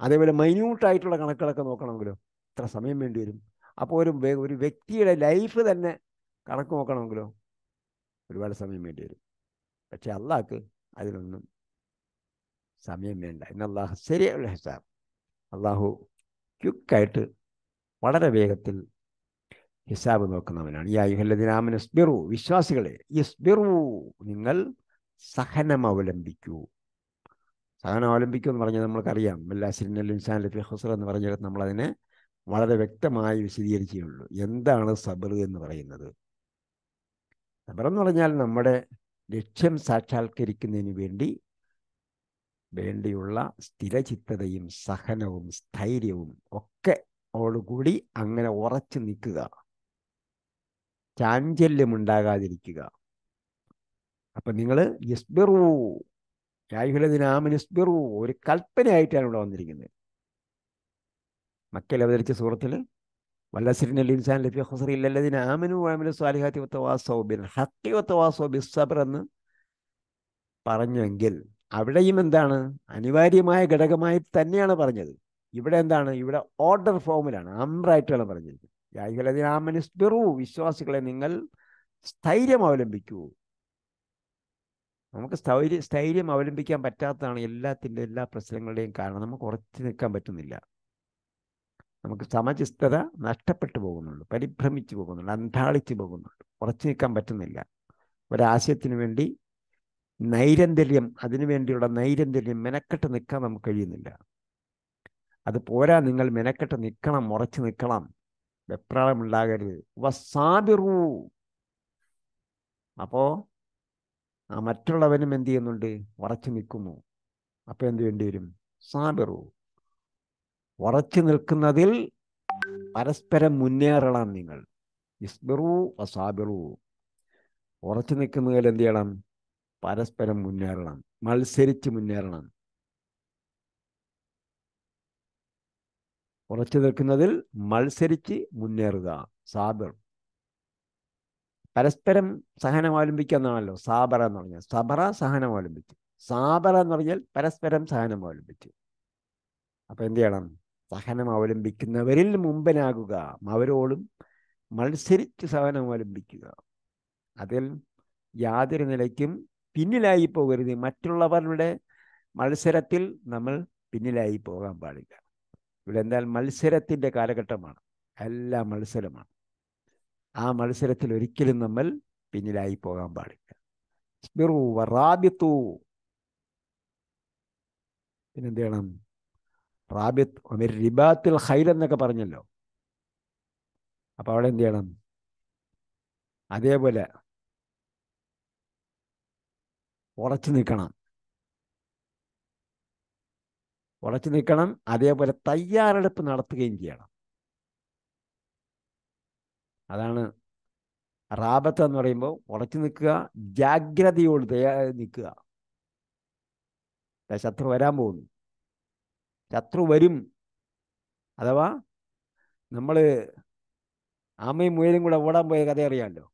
അതേപോലെ മൈന്യൂട്ടായിട്ടുള്ള കണക്കുകളൊക്കെ നോക്കണമെങ്കിലോ ഇത്ര സമയം വേണ്ടി വരും അപ്പോൾ ഒരു ഒരു വ്യക്തിയുടെ ലൈഫ് തന്നെ കണക്ക് നോക്കണമെങ്കിലോ ഒരുപാട് സമയം വേണ്ടി വരും പക്ഷെ അള്ളാഹ്ക്ക് അതിനൊന്നും സമയം വേണ്ട ഇന്ന് അള്ളാഹു ശരിയുള്ള ഹിസാബ് അള്ളാഹു ക്യുക്കായിട്ട് വളരെ വേഗത്തിൽ ഹിസാബ് നോക്കുന്നവനാണ് ഈ അയ്യുഹല്ലദിനാമൻ സ്ബിറു വിശ്വാസികളെ ഇസ്ബിറു നിങ്ങൾ സഹനം അവലംബിക്കൂ സഹനം അവലംബിക്കൂ എന്ന് പറഞ്ഞാൽ നമ്മൾക്കറിയാം എല്ലാ സിരിനൽ ഇൻസാൻ ലഫി എന്ന് പറഞ്ഞാൽ നമ്മളതിനെ വളരെ വ്യക്തമായി വിശദീകരിക്കുകയുള്ളൂ എന്താണ് സബർ എന്ന് പറയുന്നത് സബർ എന്ന് പറഞ്ഞാൽ നമ്മുടെ ലക്ഷ്യം സാക്ഷാത്കരിക്കുന്നതിന് വേണ്ടി വേണ്ടിയുള്ള സ്ഥിരചിത്തതയും സഹനവും സ്ഥൈര്യവും ഒക്കെ ഓടുകൂടി അങ്ങനെ ഉറച്ചു നിൽക്കുക ഉണ്ടാകാതിരിക്കുക അപ്പം നിങ്ങൾ യസ്ബിറു യായുഹലദിനാമൻ യസ്ബിറു ഒരു കൽപ്പനയായിട്ടാണ് ഇവിടെ വന്നിരിക്കുന്നത് മക്കയിൽ അവതരിച്ച സുഹൃത്തിൽ വല്ലസിരിനൽ ഇൻസാൻ ലഫി ഹുസറി ഇല്ലല്ലതിന് ആമനു ആമിലു സ്വാലിഹാത്തി വത്തവാസോ ബിൽ ഹക്കി വത്തവാസോ ബിസ്സബർ എന്ന് പറഞ്ഞെങ്കിൽ അവിടെയും എന്താണ് അനിവാര്യമായ ഘടകമായി തന്നെയാണ് പറഞ്ഞത് ഇവിടെ എന്താണ് ഇവിടെ ഓർഡർ ഫോമിലാണ് അമ്രായിട്ടാണ് പറഞ്ഞത് യായികളതിനാമനിസ്ബിറു വിശ്വാസികളെ നിങ്ങൾ സ്ഥൈര്യം അവലംബിക്കൂ നമുക്ക് സ്ഥൈര്യ സ്ഥൈര്യം അവലംബിക്കാൻ പറ്റാത്തതാണ് എല്ലാത്തിൻ്റെ എല്ലാ പ്രശ്നങ്ങളുടെയും കാരണം നമുക്ക് ഉറച്ച് നിൽക്കാൻ പറ്റുന്നില്ല നമുക്ക് സമചിസ്തത നഷ്ടപ്പെട്ടു പോകുന്നുണ്ട് പരിഭ്രമിച്ചു പോകുന്നുണ്ട് അന്താളിച്ചു പോകുന്നുണ്ട് ഉറച്ചു നിൽക്കാൻ പറ്റുന്നില്ല ഒരാശയത്തിന് വേണ്ടി നൈരന്തര്യം അതിനുവേണ്ടിയുള്ള നൈരന്തര്യം മെനക്കെട്ട് നിൽക്കാൻ നമുക്ക് കഴിയുന്നില്ല അത് പോരാ നിങ്ങൾ മെനക്കെട്ട് നിൽക്കണം ഉറച്ചു നിൽക്കണം ഉണ്ടാകരുത് വസാബിറു അപ്പോ ആ മറ്റുള്ളവനും എന്ത് ചെയ്യുന്നുണ്ട് ഉറച്ചു നിൽക്കുന്നു അപ്പോൾ എന്ത് വേണ്ടി വരും സാബിറു ഉറച്ചു നിൽക്കുന്നതിൽ പരസ്പരം മുന്നേറണം നിങ്ങൾ ഇസ്ബിറു വസാബിറു ഉറച്ചു നിൽക്കുന്നതിൽ എന്ത് ചെയ്യണം പരസ്പരം മുന്നേറണം മത്സരിച്ച് മുന്നേറണം ഉറച്ചു നിൽക്കുന്നതിൽ മത്സരിച്ച് മുന്നേറുക സാബർ പരസ്പരം സഹനം അവലംബിക്കുക എന്നാണല്ലോ സാബറ എന്ന് പറഞ്ഞാൽ സബറ സഹനം അവലംബിച്ചു സാബറ എന്ന് പറഞ്ഞാൽ പരസ്പരം സഹനം അവലംബിച്ചു അപ്പൊ എന്ത് ചെയ്യണം സഹനം അവലംബിക്കുന്നവരിൽ മുമ്പനാകുക അവരോടും മത്സരിച്ച് സഹനം അവലംബിക്കുക അതിൽ യാതൊരു നിലയ്ക്കും പിന്നിലായി പോകരുത് മറ്റുള്ളവരുടെ മത്സരത്തിൽ നമ്മൾ പിന്നിലായി പോകാൻ പാടില്ല ഇവിടെ എന്തായാലും മത്സരത്തിൻ്റെ കാലഘട്ടമാണ് എല്ലാ മത്സരമാണ് ആ മത്സരത്തിൽ ഒരിക്കലും നമ്മൾ പിന്നിലായി പോകാൻ പാടില്ല സ്ബിറു റാബിത്തു പിന്നെന്ത് ചെയ്യണം റാബിത്ത് ഒമർ റിബാത്തിൽ ഹൈൽ എന്നൊക്കെ പറഞ്ഞല്ലോ അപ്പോൾ അവിടെ എന്ത് ചെയ്യണം അതേപോലെ ഉറച്ചു നിൽക്കണം ഉറച്ചു നിൽക്കണം അതേപോലെ തയ്യാറെടുപ്പ് നടത്തുകയും ചെയ്യണം അതാണ് റാബത്ത് എന്ന് പറയുമ്പോൾ ഉറച്ചു നിൽക്കുക ജാഗ്രതയോട് നിൽക്കുക ശത്രു വരാൻ പോകുന്നു ശത്രു വരും അഥവാ നമ്മൾ അമ്മയും മുയലും കൂടെ ഓടാൻ പോയ കഥ അറിയാമല്ലോ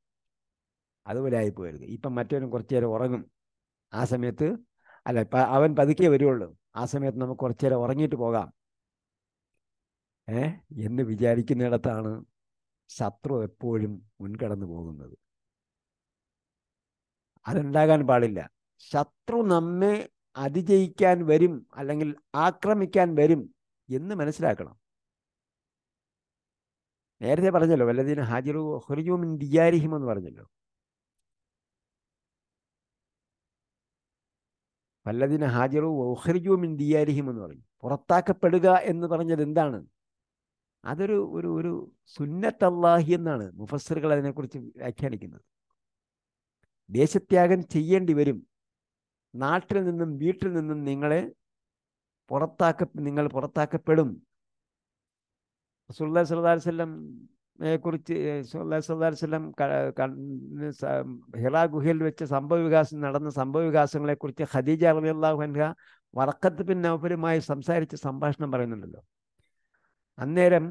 അതുപോലെ ആയിപ്പോയത് ഇപ്പം മറ്റവനും കുറച്ചു നേരം ഉറങ്ങും ആ സമയത്ത് അല്ല അവൻ പതുക്കെ വരുള്ളൂ ആ സമയത്ത് നമുക്ക് കുറച്ചു നേരം ഉറങ്ങിയിട്ട് പോകാം ഏ എന്ന് വിചാരിക്കുന്നിടത്താണ് ശത്രു എപ്പോഴും മുൻകടന്നു പോകുന്നത് അതുണ്ടാകാൻ പാടില്ല ശത്രു നമ്മെ അതിജയിക്കാൻ വരും അല്ലെങ്കിൽ ആക്രമിക്കാൻ വരും എന്ന് മനസ്സിലാക്കണം നേരത്തെ പറഞ്ഞല്ലോ വല്ലതിന് ഹാജിറു ഹുറിജുമിൻ ദിയാരിഹിം എന്ന് പറഞ്ഞല്ലോ വല്ലതിന ഹാജറു ഓഹർജു മിൻ ദിയാരിഹിം എന്ന് പറഞ്ഞു പുറത്താക്കപ്പെടുക എന്ന് പറഞ്ഞത് എന്താണ് അതൊരു ഒരു ഒരു സുന്നത്തല്ലാഹി എന്നാണ് മുഫസ്സറുകൾ അതിനെക്കുറിച്ച് വ്യാഖ്യാനിക്കുന്നത് ദേശത്യാഗം ചെയ്യേണ്ടി വരും നാട്ടിൽ നിന്നും വീട്ടിൽ നിന്നും നിങ്ങളെ പുറത്താക്ക നിങ്ങൾ പുറത്താക്കപ്പെടും അസുല്ലാ സല്ലാ കുറിച്ച് സുല്ലാസ്വല്ലം ഹിറാ ഗുഹയിൽ വെച്ച് സംഭവ വികാസം നടന്ന സംഭവ വികാസങ്ങളെക്കുറിച്ച് ഖദീജ അള്ളാഹു അൻഹ വറക്കത്ത് പിൻ നൗഫലുമായി സംസാരിച്ച് സംഭാഷണം പറയുന്നുണ്ടല്ലോ അന്നേരം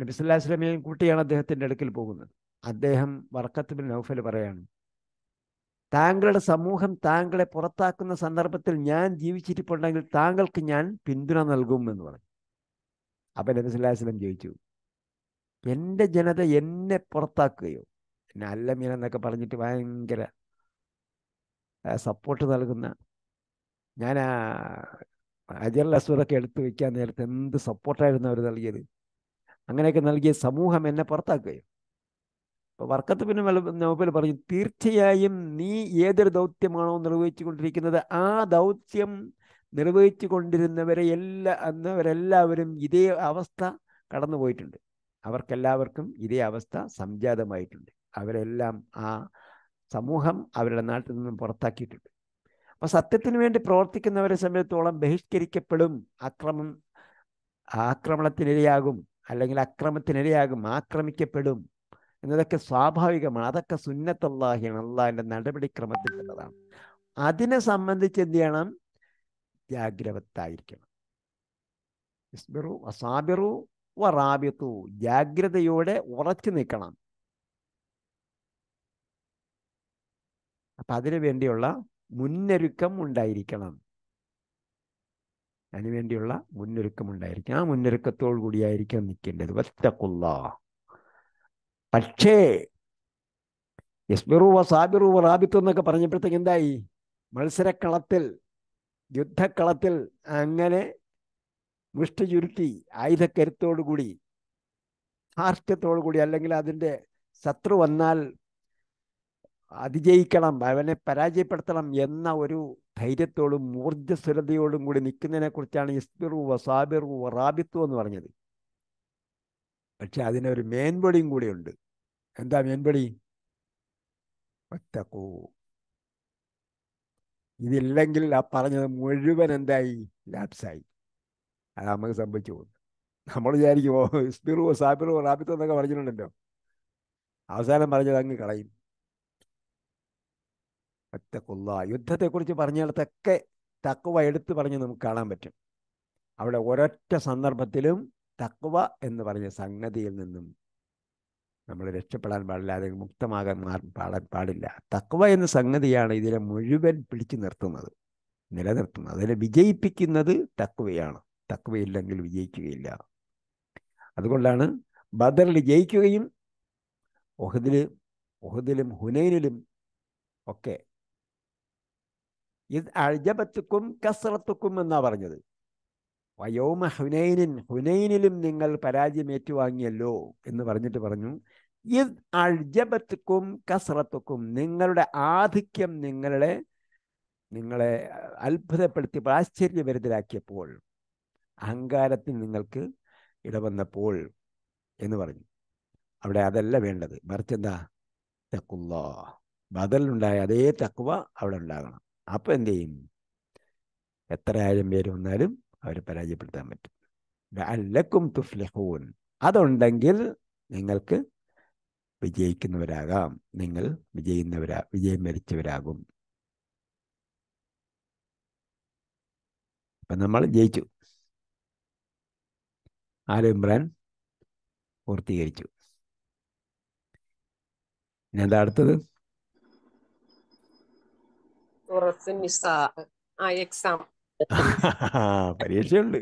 നബിസുല്ലാസ്ലമിയെയും കൂട്ടിയാണ് അദ്ദേഹത്തിൻ്റെ അടുക്കിൽ പോകുന്നത് അദ്ദേഹം വറക്കത്ത് പിൻ നൗഫൽ പറയാണ് താങ്കളുടെ സമൂഹം താങ്കളെ പുറത്താക്കുന്ന സന്ദർഭത്തിൽ ഞാൻ ജീവിച്ചിരിപ്പുണ്ടെങ്കിൽ താങ്കൾക്ക് ഞാൻ പിന്തുണ നൽകും എന്ന് പറഞ്ഞു അപ്പൻ നബിസ്ലാസ്ലം ചോദിച്ചു എൻ്റെ ജനത എന്നെ പുറത്താക്കുകയോ എന്നെ മീന എന്നൊക്കെ പറഞ്ഞിട്ട് ഭയങ്കര സപ്പോർട്ട് നൽകുന്ന ഞാൻ ആ അജൽ എടുത്തു വെക്കാൻ നേരത്തെ എന്ത് സപ്പോർട്ടായിരുന്നു അവർ നൽകിയത് അങ്ങനെയൊക്കെ നൽകിയ സമൂഹം എന്നെ പുറത്താക്കുകയും അപ്പോൾ വർക്കത്ത് പിന്നെ നോബൽ പറഞ്ഞു തീർച്ചയായും നീ ഏതൊരു ദൗത്യമാണോ നിർവഹിച്ചു കൊണ്ടിരിക്കുന്നത് ആ ദൗത്യം നിർവഹിച്ചു കൊണ്ടിരുന്നവരെ എല്ലാ അന്നവരെല്ലാവരും ഇതേ അവസ്ഥ കടന്നുപോയിട്ടുണ്ട് അവർക്കെല്ലാവർക്കും ഇതേ അവസ്ഥ സംജാതമായിട്ടുണ്ട് അവരെല്ലാം ആ സമൂഹം അവരുടെ നാട്ടിൽ നിന്നും പുറത്താക്കിയിട്ടുണ്ട് അപ്പോൾ സത്യത്തിന് വേണ്ടി പ്രവർത്തിക്കുന്നവരെ സംബന്ധിച്ചോളം ബഹിഷ്കരിക്കപ്പെടും അക്രമം ആക്രമണത്തിനിരയാകും അല്ലെങ്കിൽ അക്രമത്തിനിരയാകും ആക്രമിക്കപ്പെടും എന്നതൊക്കെ സ്വാഭാവികമാണ് അതൊക്കെ സുന്നത്തല്ലാഹിയാണ് അള്ളാഹിൻ്റെ നടപടിക്രമത്തിൽപ്പെട്ടതാണ് അതിനെ സംബന്ധിച്ച് എന്ത് ചെയ്യണം ജാഗ്രവത്തായിരിക്കണം ഇസ്ബിറു അസാബിറു വറാബിത്തു ജാഗ്രതയോടെ ഉറച്ചു നിൽക്കണം അപ്പൊ അതിനു വേണ്ടിയുള്ള മുന്നൊരുക്കം ഉണ്ടായിരിക്കണം അതിനുവേണ്ടിയുള്ള മുന്നൊരുക്കം ഉണ്ടായിരിക്കണം ആ മുന്നൊരുക്കത്തോടു കൂടിയായിരിക്കണം നിൽക്കേണ്ടത് വത്തക്കുള്ള പക്ഷേ യസ്ബിറു വസാബിറു റാബിത്തു എന്നൊക്കെ പറഞ്ഞപ്പോഴത്തേക്ക് എന്തായി മത്സരക്കളത്തിൽ യുദ്ധക്കളത്തിൽ അങ്ങനെ മുഷ്ടി ചുരുക്കി ആയുധക്കരുത്തോടുകൂടി കൂടി അല്ലെങ്കിൽ അതിൻ്റെ ശത്രു വന്നാൽ അതിജയിക്കണം അവനെ പരാജയപ്പെടുത്തണം എന്ന ഒരു ധൈര്യത്തോടും ഊർജ്ജസ്വലതയോടും കൂടി നിൽക്കുന്നതിനെ കുറിച്ചാണ് ഇസ്ബിറു വസാബിറു വറാബിത്തു എന്ന് പറഞ്ഞത് പക്ഷെ അതിനൊരു മേൻപടിയും കൂടിയുണ്ട് എന്താ മേൻപൊടി ഒറ്റക്കൂ ഇതില്ലെങ്കിൽ ആ പറഞ്ഞത് മുഴുവൻ എന്തായി ലാപ്സായി അത് നമുക്ക് സംഭവിച്ചു പോകും നമ്മൾ വിചാരിക്കുമോ ഇസ്ബിറോ സാബിറോ റാബിത്തോ എന്നൊക്കെ പറഞ്ഞിട്ടുണ്ടല്ലോ അവസാനം പറഞ്ഞത് അങ്ങ് കളയും ഒറ്റക്കൊള്ള യുദ്ധത്തെക്കുറിച്ച് പറഞ്ഞിടത്തൊക്കെ തക്കുവ എടുത്തു പറഞ്ഞ് നമുക്ക് കാണാൻ പറ്റും അവിടെ ഒരൊറ്റ സന്ദർഭത്തിലും തക്കുവ എന്ന് പറഞ്ഞ സംഗതിയിൽ നിന്നും നമ്മൾ രക്ഷപ്പെടാൻ പാടില്ല അല്ലെങ്കിൽ മുക്തമാകാൻ പാടാൻ പാടില്ല തക്വ എന്ന സംഗതിയാണ് ഇതിനെ മുഴുവൻ പിടിച്ചു നിർത്തുന്നത് നിലനിർത്തുന്നത് അതിനെ വിജയിപ്പിക്കുന്നത് തക്വയാണ് തക്വയില്ലെങ്കിൽ വിജയിക്കുകയില്ല അതുകൊണ്ടാണ് ബദറിൽ ജയിക്കുകയും ഒഹദിൽ ഒഹദിലും ഹുനൈനിലും ഒക്കെ ഇത് അഴജബത്തുക്കും കസറത്തുക്കും എന്നാണ് പറഞ്ഞത് വയോമ ഹുനൈനിൻ ഹുനൈനിലും നിങ്ങൾ പരാജയം ഏറ്റുവാങ്ങിയല്ലോ എന്ന് പറഞ്ഞിട്ട് പറഞ്ഞു ഇത് അഴ്ജബത്തുക്കും കസറത്തുക്കും നിങ്ങളുടെ ആധിക്യം നിങ്ങളുടെ നിങ്ങളെ അത്ഭുതപ്പെടുത്തി ആശ്ചര്യഭരിതരാക്കിയപ്പോൾ അഹങ്കാരത്തിൽ നിങ്ങൾക്ക് ഇടവന്നപ്പോൾ എന്ന് പറഞ്ഞു അവിടെ അതല്ല വേണ്ടത് മറിച്ച് എന്താ തക്കുള്ള ബദലുണ്ടായ അതേ തക്കുവ അവിടെ ഉണ്ടാകണം അപ്പൊ എന്ത് ചെയ്യും ആയിരം പേര് വന്നാലും അവരെ പരാജയപ്പെടുത്താൻ പറ്റും അല്ലക്കും തുഫ്ലിഹൂൻ അതുണ്ടെങ്കിൽ നിങ്ങൾക്ക് വിജയിക്കുന്നവരാകാം നിങ്ങൾ വിജയുന്നവരാ വിജയം വരിച്ചവരാകും അപ്പം നമ്മൾ ജയിച്ചു ആലുംബ്രാൻ പൂർത്തീകരിച്ചു പിന്നെ എന്താ അടുത്തത് എക്സാം പരീക്ഷയുണ്ട്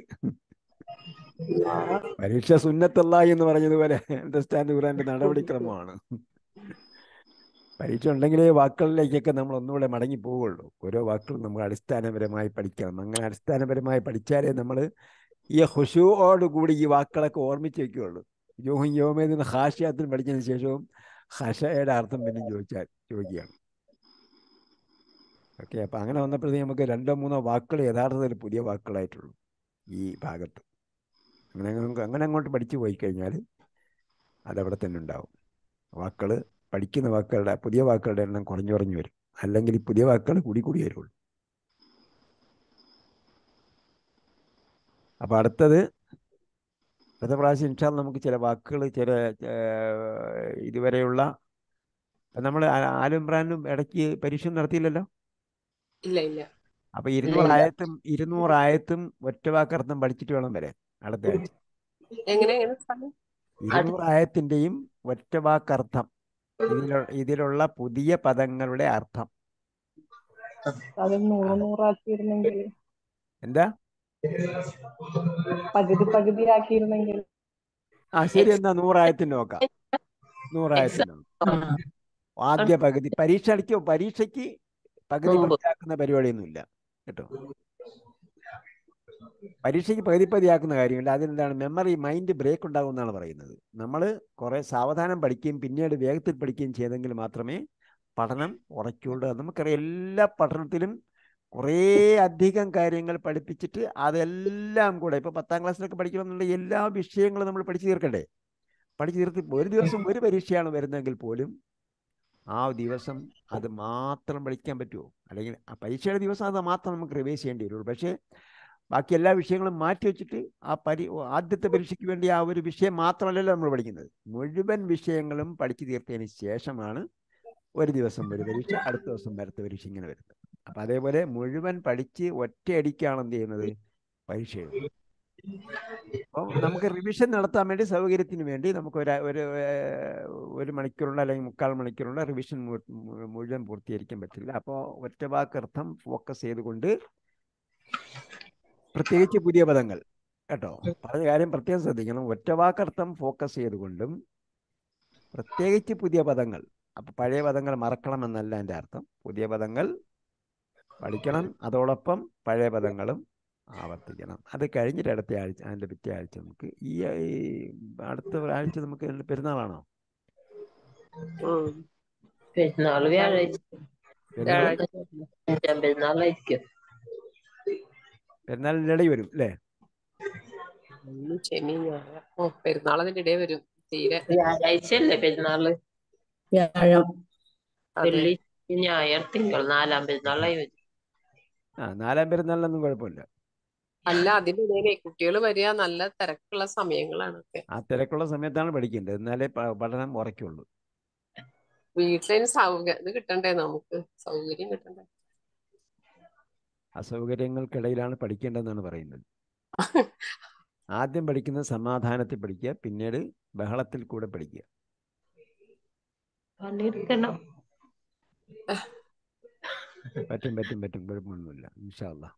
പരീക്ഷ സുന്നത്തല്ല എന്ന് പറഞ്ഞതുപോലെ അണ്ടർസ്റ്റാൻഡ് ഖുറാന്റെ നടപടിക്രമമാണ് പരീക്ഷ ഉണ്ടെങ്കിലേ വാക്കുകളിലേക്കൊക്കെ നമ്മൾ ഒന്നുകൂടെ മടങ്ങി പോവുകയുള്ളൂ ഓരോ വാക്കുകളും നമ്മൾ അടിസ്ഥാനപരമായി പഠിക്കണം അങ്ങനെ അടിസ്ഥാനപരമായി പഠിച്ചാലേ നമ്മൾ ഈ ഹുഷുവോടുകൂടി ഈ വാക്കുകളൊക്കെ ഓർമ്മിച്ച് വെക്കുകയുള്ളൂ യോമേ നിന്ന് ഹാഷയാത്തിന് പഠിച്ചതിന് ശേഷവും ഹഷയുടെ അർത്ഥം പിന്നെ ചോദിച്ചാൽ ചോദിക്കുകയാണ് ഓക്കെ അപ്പം അങ്ങനെ വന്നപ്പോഴത്തേക്ക് നമുക്ക് രണ്ടോ മൂന്നോ വാക്കുകൾ യഥാർത്ഥത്തിൽ പുതിയ വാക്കുകളായിട്ടുള്ളൂ ഈ ഭാഗത്ത് അങ്ങനെ അങ്ങനെ അങ്ങോട്ട് പഠിച്ചു പോയി കഴിഞ്ഞാൽ അതവിടെ തന്നെ ഉണ്ടാവും വാക്കുകൾ പഠിക്കുന്ന വാക്കുകളുടെ പുതിയ വാക്കുകളുടെ എണ്ണം കുറഞ്ഞു കുറഞ്ഞു വരും അല്ലെങ്കിൽ ഈ പുതിയ വാക്കുകൾ കൂടി കൂടി വരുള്ളൂ അപ്പം അടുത്തത് അടുത്ത പ്രാവശ്യം ഇൻഷാൽ നമുക്ക് ചില വാക്കുകൾ ചില ഇതുവരെയുള്ള നമ്മൾ ആലുംബ്രാനും ഇടയ്ക്ക് പരീക്ഷ നടത്തിയില്ലല്ലോ ഇല്ല ഇല്ല അപ്പൊ ഇരുന്നൂറ് ആയത്തും ഒറ്റ ആയത്തും ഒറ്റവാക്കർത്ഥം പഠിച്ചിട്ട് വേണം വരെ അടുത്ത ഇരുന്നൂറ് ആയത്തിന്റെയും ഒറ്റവാക്കർത്ഥം ഇതിലുള്ള ഇതിലുള്ള പുതിയ പദങ്ങളുടെ അർത്ഥം എന്താ പകുതി പകുതി ആക്കിയിരുന്നെങ്കിൽ ആ ശരി എന്നാ നൂറായത്തിന് നോക്കാം നൂറായത്തിന് ആദ്യ പകുതി പരീക്ഷ അടിക്കോ പരീക്ഷയ്ക്ക് പകുതി പകുതിയാക്കുന്ന പരിപാടിയൊന്നുമില്ല കേട്ടോ പരീക്ഷയ്ക്ക് പകുതി പകുതിയാക്കുന്ന കാര്യമില്ല അതിനെന്താണ് മെമ്മറി മൈൻഡ് ബ്രേക്ക് ഉണ്ടാകുമെന്നാണ് പറയുന്നത് നമ്മൾ കുറേ സാവധാനം പഠിക്കുകയും പിന്നീട് വേഗത്തിൽ പഠിക്കുകയും ചെയ്തെങ്കിൽ മാത്രമേ പഠനം ഉറയ്ക്കുള്ളൂ നമുക്കറിയാം എല്ലാ പഠനത്തിലും കുറേ അധികം കാര്യങ്ങൾ പഠിപ്പിച്ചിട്ട് അതെല്ലാം കൂടെ ഇപ്പൊ പത്താം ക്ലാസ്സിലൊക്കെ പഠിക്കണമെന്നുള്ള എല്ലാ വിഷയങ്ങളും നമ്മൾ പഠിച്ചു തീർക്കണ്ടേ പഠിച്ചു തീർത്ത് ഒരു ദിവസം ഒരു പരീക്ഷയാണ് വരുന്നതെങ്കിൽ പോലും ആ ദിവസം അത് മാത്രം പഠിക്കാൻ പറ്റുമോ അല്ലെങ്കിൽ ആ പരീക്ഷയുടെ ദിവസം അത് മാത്രം നമുക്ക് റിവൈസ് ചെയ്യേണ്ടി വരുള്ളൂ പക്ഷേ ബാക്കി എല്ലാ വിഷയങ്ങളും മാറ്റി വെച്ചിട്ട് ആ പരി ആദ്യത്തെ പരീക്ഷയ്ക്ക് വേണ്ടി ആ ഒരു വിഷയം മാത്രമല്ലല്ലോ നമ്മൾ പഠിക്കുന്നത് മുഴുവൻ വിഷയങ്ങളും പഠിച്ചു തീർത്തതിന് ശേഷമാണ് ഒരു ദിവസം ഒരു പരീക്ഷ അടുത്ത ദിവസം വരത്ത പരീക്ഷ ഇങ്ങനെ വരുന്നത് അപ്പം അതേപോലെ മുഴുവൻ പഠിച്ച് ഒറ്റയടിക്കാണ് എന്ത് ചെയ്യുന്നത് പരീക്ഷ അപ്പം നമുക്ക് റിവിഷൻ നടത്താൻ വേണ്ടി സൗകര്യത്തിന് വേണ്ടി നമുക്ക് ഒരു ഒരു ഒരു മണിക്കൂറുള്ള അല്ലെങ്കിൽ മുക്കാൽ മണിക്കൂറുള്ള റിവിഷൻ മുഴുവൻ പൂർത്തീകരിക്കാൻ പറ്റില്ല അപ്പോൾ ഒറ്റ വാക്കർത്ഥം ഫോക്കസ് ചെയ്തുകൊണ്ട് പ്രത്യേകിച്ച് പുതിയ പദങ്ങൾ കേട്ടോ പറഞ്ഞ കാര്യം പ്രത്യേകം ശ്രദ്ധിക്കണം ഒറ്റ വാക്കർത്ഥം ഫോക്കസ് ചെയ്തുകൊണ്ടും പ്രത്യേകിച്ച് പുതിയ പദങ്ങൾ അപ്പൊ പഴയ പദങ്ങൾ മറക്കണമെന്നല്ല എൻ്റെ അർത്ഥം പുതിയ പദങ്ങൾ പഠിക്കണം അതോടൊപ്പം പഴയ പദങ്ങളും ആവർത്തിക്കണം അത് കഴിഞ്ഞിട്ട് അടുത്ത ആഴ്ച അതിൻ്റെ പിറ്റേ ആഴ്ച നമുക്ക് ഈ അടുത്ത ആഴ്ച നമുക്ക് പെരുന്നാളാണോ പെരുന്നാളിന്റെ ഇടയിൽ വരും അല്ലേ ഞായർ തിങ്കൾ നാലാം പെരുന്നാളായി വരും നാലാം പെരുന്നാളിനൊന്നും കുഴപ്പമില്ല അല്ല അതിനിടയിലെ കുട്ടികൾ വരിക നല്ല തിരക്കുള്ള സമയങ്ങളാണൊക്കെ ആ തിരക്കുള്ള സമയത്താണ് പഠിക്കേണ്ടത് എന്നാലേ പഠനം ഉറക്കുള്ളൂ വീട്ടിലതിന് സൗകര്യം ഇത് കിട്ടണ്ടേ നമുക്ക് സൗകര്യം കിട്ടണ്ടേ അസൗകര്യങ്ങൾക്കിടയിലാണ് പഠിക്കേണ്ടതെന്നാണ് പറയുന്നത് ആദ്യം പഠിക്കുന്നത് സമാധാനത്തിൽ പഠിക്കുക പിന്നീട് ബഹളത്തിൽ കൂടെ പഠിക്കുക പറ്റും പറ്റും പറ്റും കുഴപ്പമൊന്നുമില്ല ഇൻഷാല്ലാ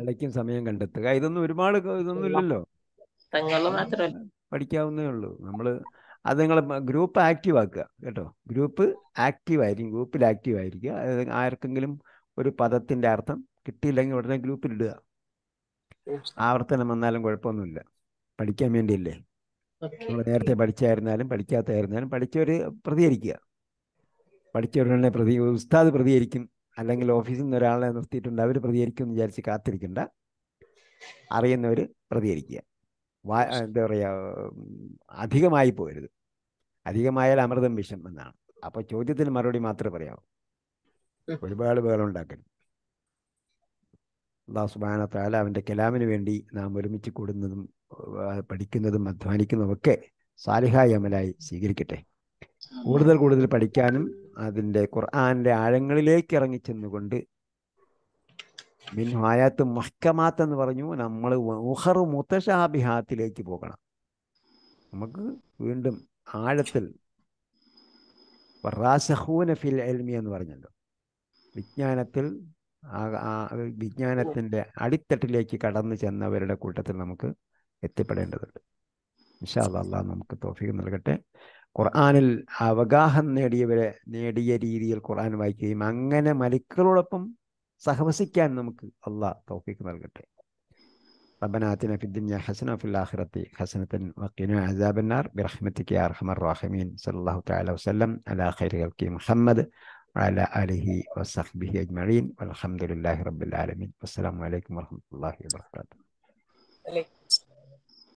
ഇടയ്ക്കും സമയം കണ്ടെത്തുക ഇതൊന്നും ഒരുപാട് ഇതൊന്നും ഇല്ലല്ലോ പഠിക്കാവുന്നേ ഉള്ളൂ നമ്മള് അത് നിങ്ങൾ ഗ്രൂപ്പ് ആക്റ്റീവ് ആക്കുക കേട്ടോ ഗ്രൂപ്പ് ആക്റ്റീവ് ആയിരിക്കും ഗ്രൂപ്പിൽ ആക്റ്റീവ് ആയിരിക്കുക ആർക്കെങ്കിലും ഒരു പദത്തിന്റെ അർത്ഥം കിട്ടിയില്ലെങ്കിൽ ഉടനെ ഗ്രൂപ്പിൽ ഇടുക ആവർത്തനം വന്നാലും കുഴപ്പമൊന്നുമില്ല പഠിക്കാൻ വേണ്ടിയല്ലേ നമ്മൾ നേരത്തെ പഠിച്ചായിരുന്നാലും പഠിക്കാത്തായിരുന്നാലും പഠിച്ചവർ പ്രതികരിക്കുക പഠിച്ചവരുടെ പ്രതി ഉസ്താദ് പ്രതികരിക്കും അല്ലെങ്കിൽ ഓഫീസിൽ നിന്ന് ഒരാളെ നിർത്തിയിട്ടുണ്ട് അവർ പ്രതികരിക്കും എന്ന് വിചാരിച്ച് കാത്തിരിക്കണ്ട അറിയുന്നവർ പ്രതികരിക്കുക വാ എന്താ പറയുക അധികമായി പോരുത് അധികമായാൽ അമൃതം വിഷം എന്നാണ് അപ്പൊ ചോദ്യത്തിന് മറുപടി മാത്രമേ പറയാവൂ ഒരുപാട് ബഹളമുണ്ടാക്കരുത് അള്ളാഹു സുബാന താല അവൻ്റെ കലാമിന് വേണ്ടി നാം ഒരുമിച്ച് കൂടുന്നതും പഠിക്കുന്നതും അധ്വാനിക്കുന്നതും ഒക്കെ സാലിഹായ അമലായി സ്വീകരിക്കട്ടെ കൂടുതൽ കൂടുതൽ പഠിക്കാനും അതിൻ്റെ ഖുർആാനിൻ്റെ ആഴങ്ങളിലേക്ക് ഇറങ്ങിച്ചെന്നുകൊണ്ട് മിൻഹായാത്ത് മഹ്ക്കമാത്ത് എന്ന് പറഞ്ഞു നമ്മൾ ഉഹർ മുത്തഷാബിഹാത്തിലേക്ക് പോകണം നമുക്ക് വീണ്ടും ആഴത്തിൽ ഫിൽ എൽമി എന്ന് പറഞ്ഞല്ലോ വിജ്ഞാനത്തിൽ വിജ്ഞാനത്തിൻ്റെ അടിത്തട്ടിലേക്ക് കടന്നു ചെന്നവരുടെ കൂട്ടത്തിൽ നമുക്ക് എത്തിപ്പെടേണ്ടതുണ്ട് ഇൻഷാ അള്ളാഹ് നമുക്ക് തോഫിക്ക് നൽകട്ടെ ഖുർആാനിൽ അവഗാഹം നേടിയവരെ നേടിയ രീതിയിൽ ഖുർആൻ വായിക്കുകയും അങ്ങനെ മലിക്കുകളോടൊപ്പം സഹവസിക്കാൻ നമുക്ക് അള്ളാഹ് തൗഫീക്ക് നൽകട്ടെ റബ്ബനാത്തിന ഫിദ്ദുനിയ ഹസന ഫിൽ ആഖിറത്തി ഹസനത്തൻ അർഹമർ സല്ലല്ലാഹു തആല വസല്ലം അലാ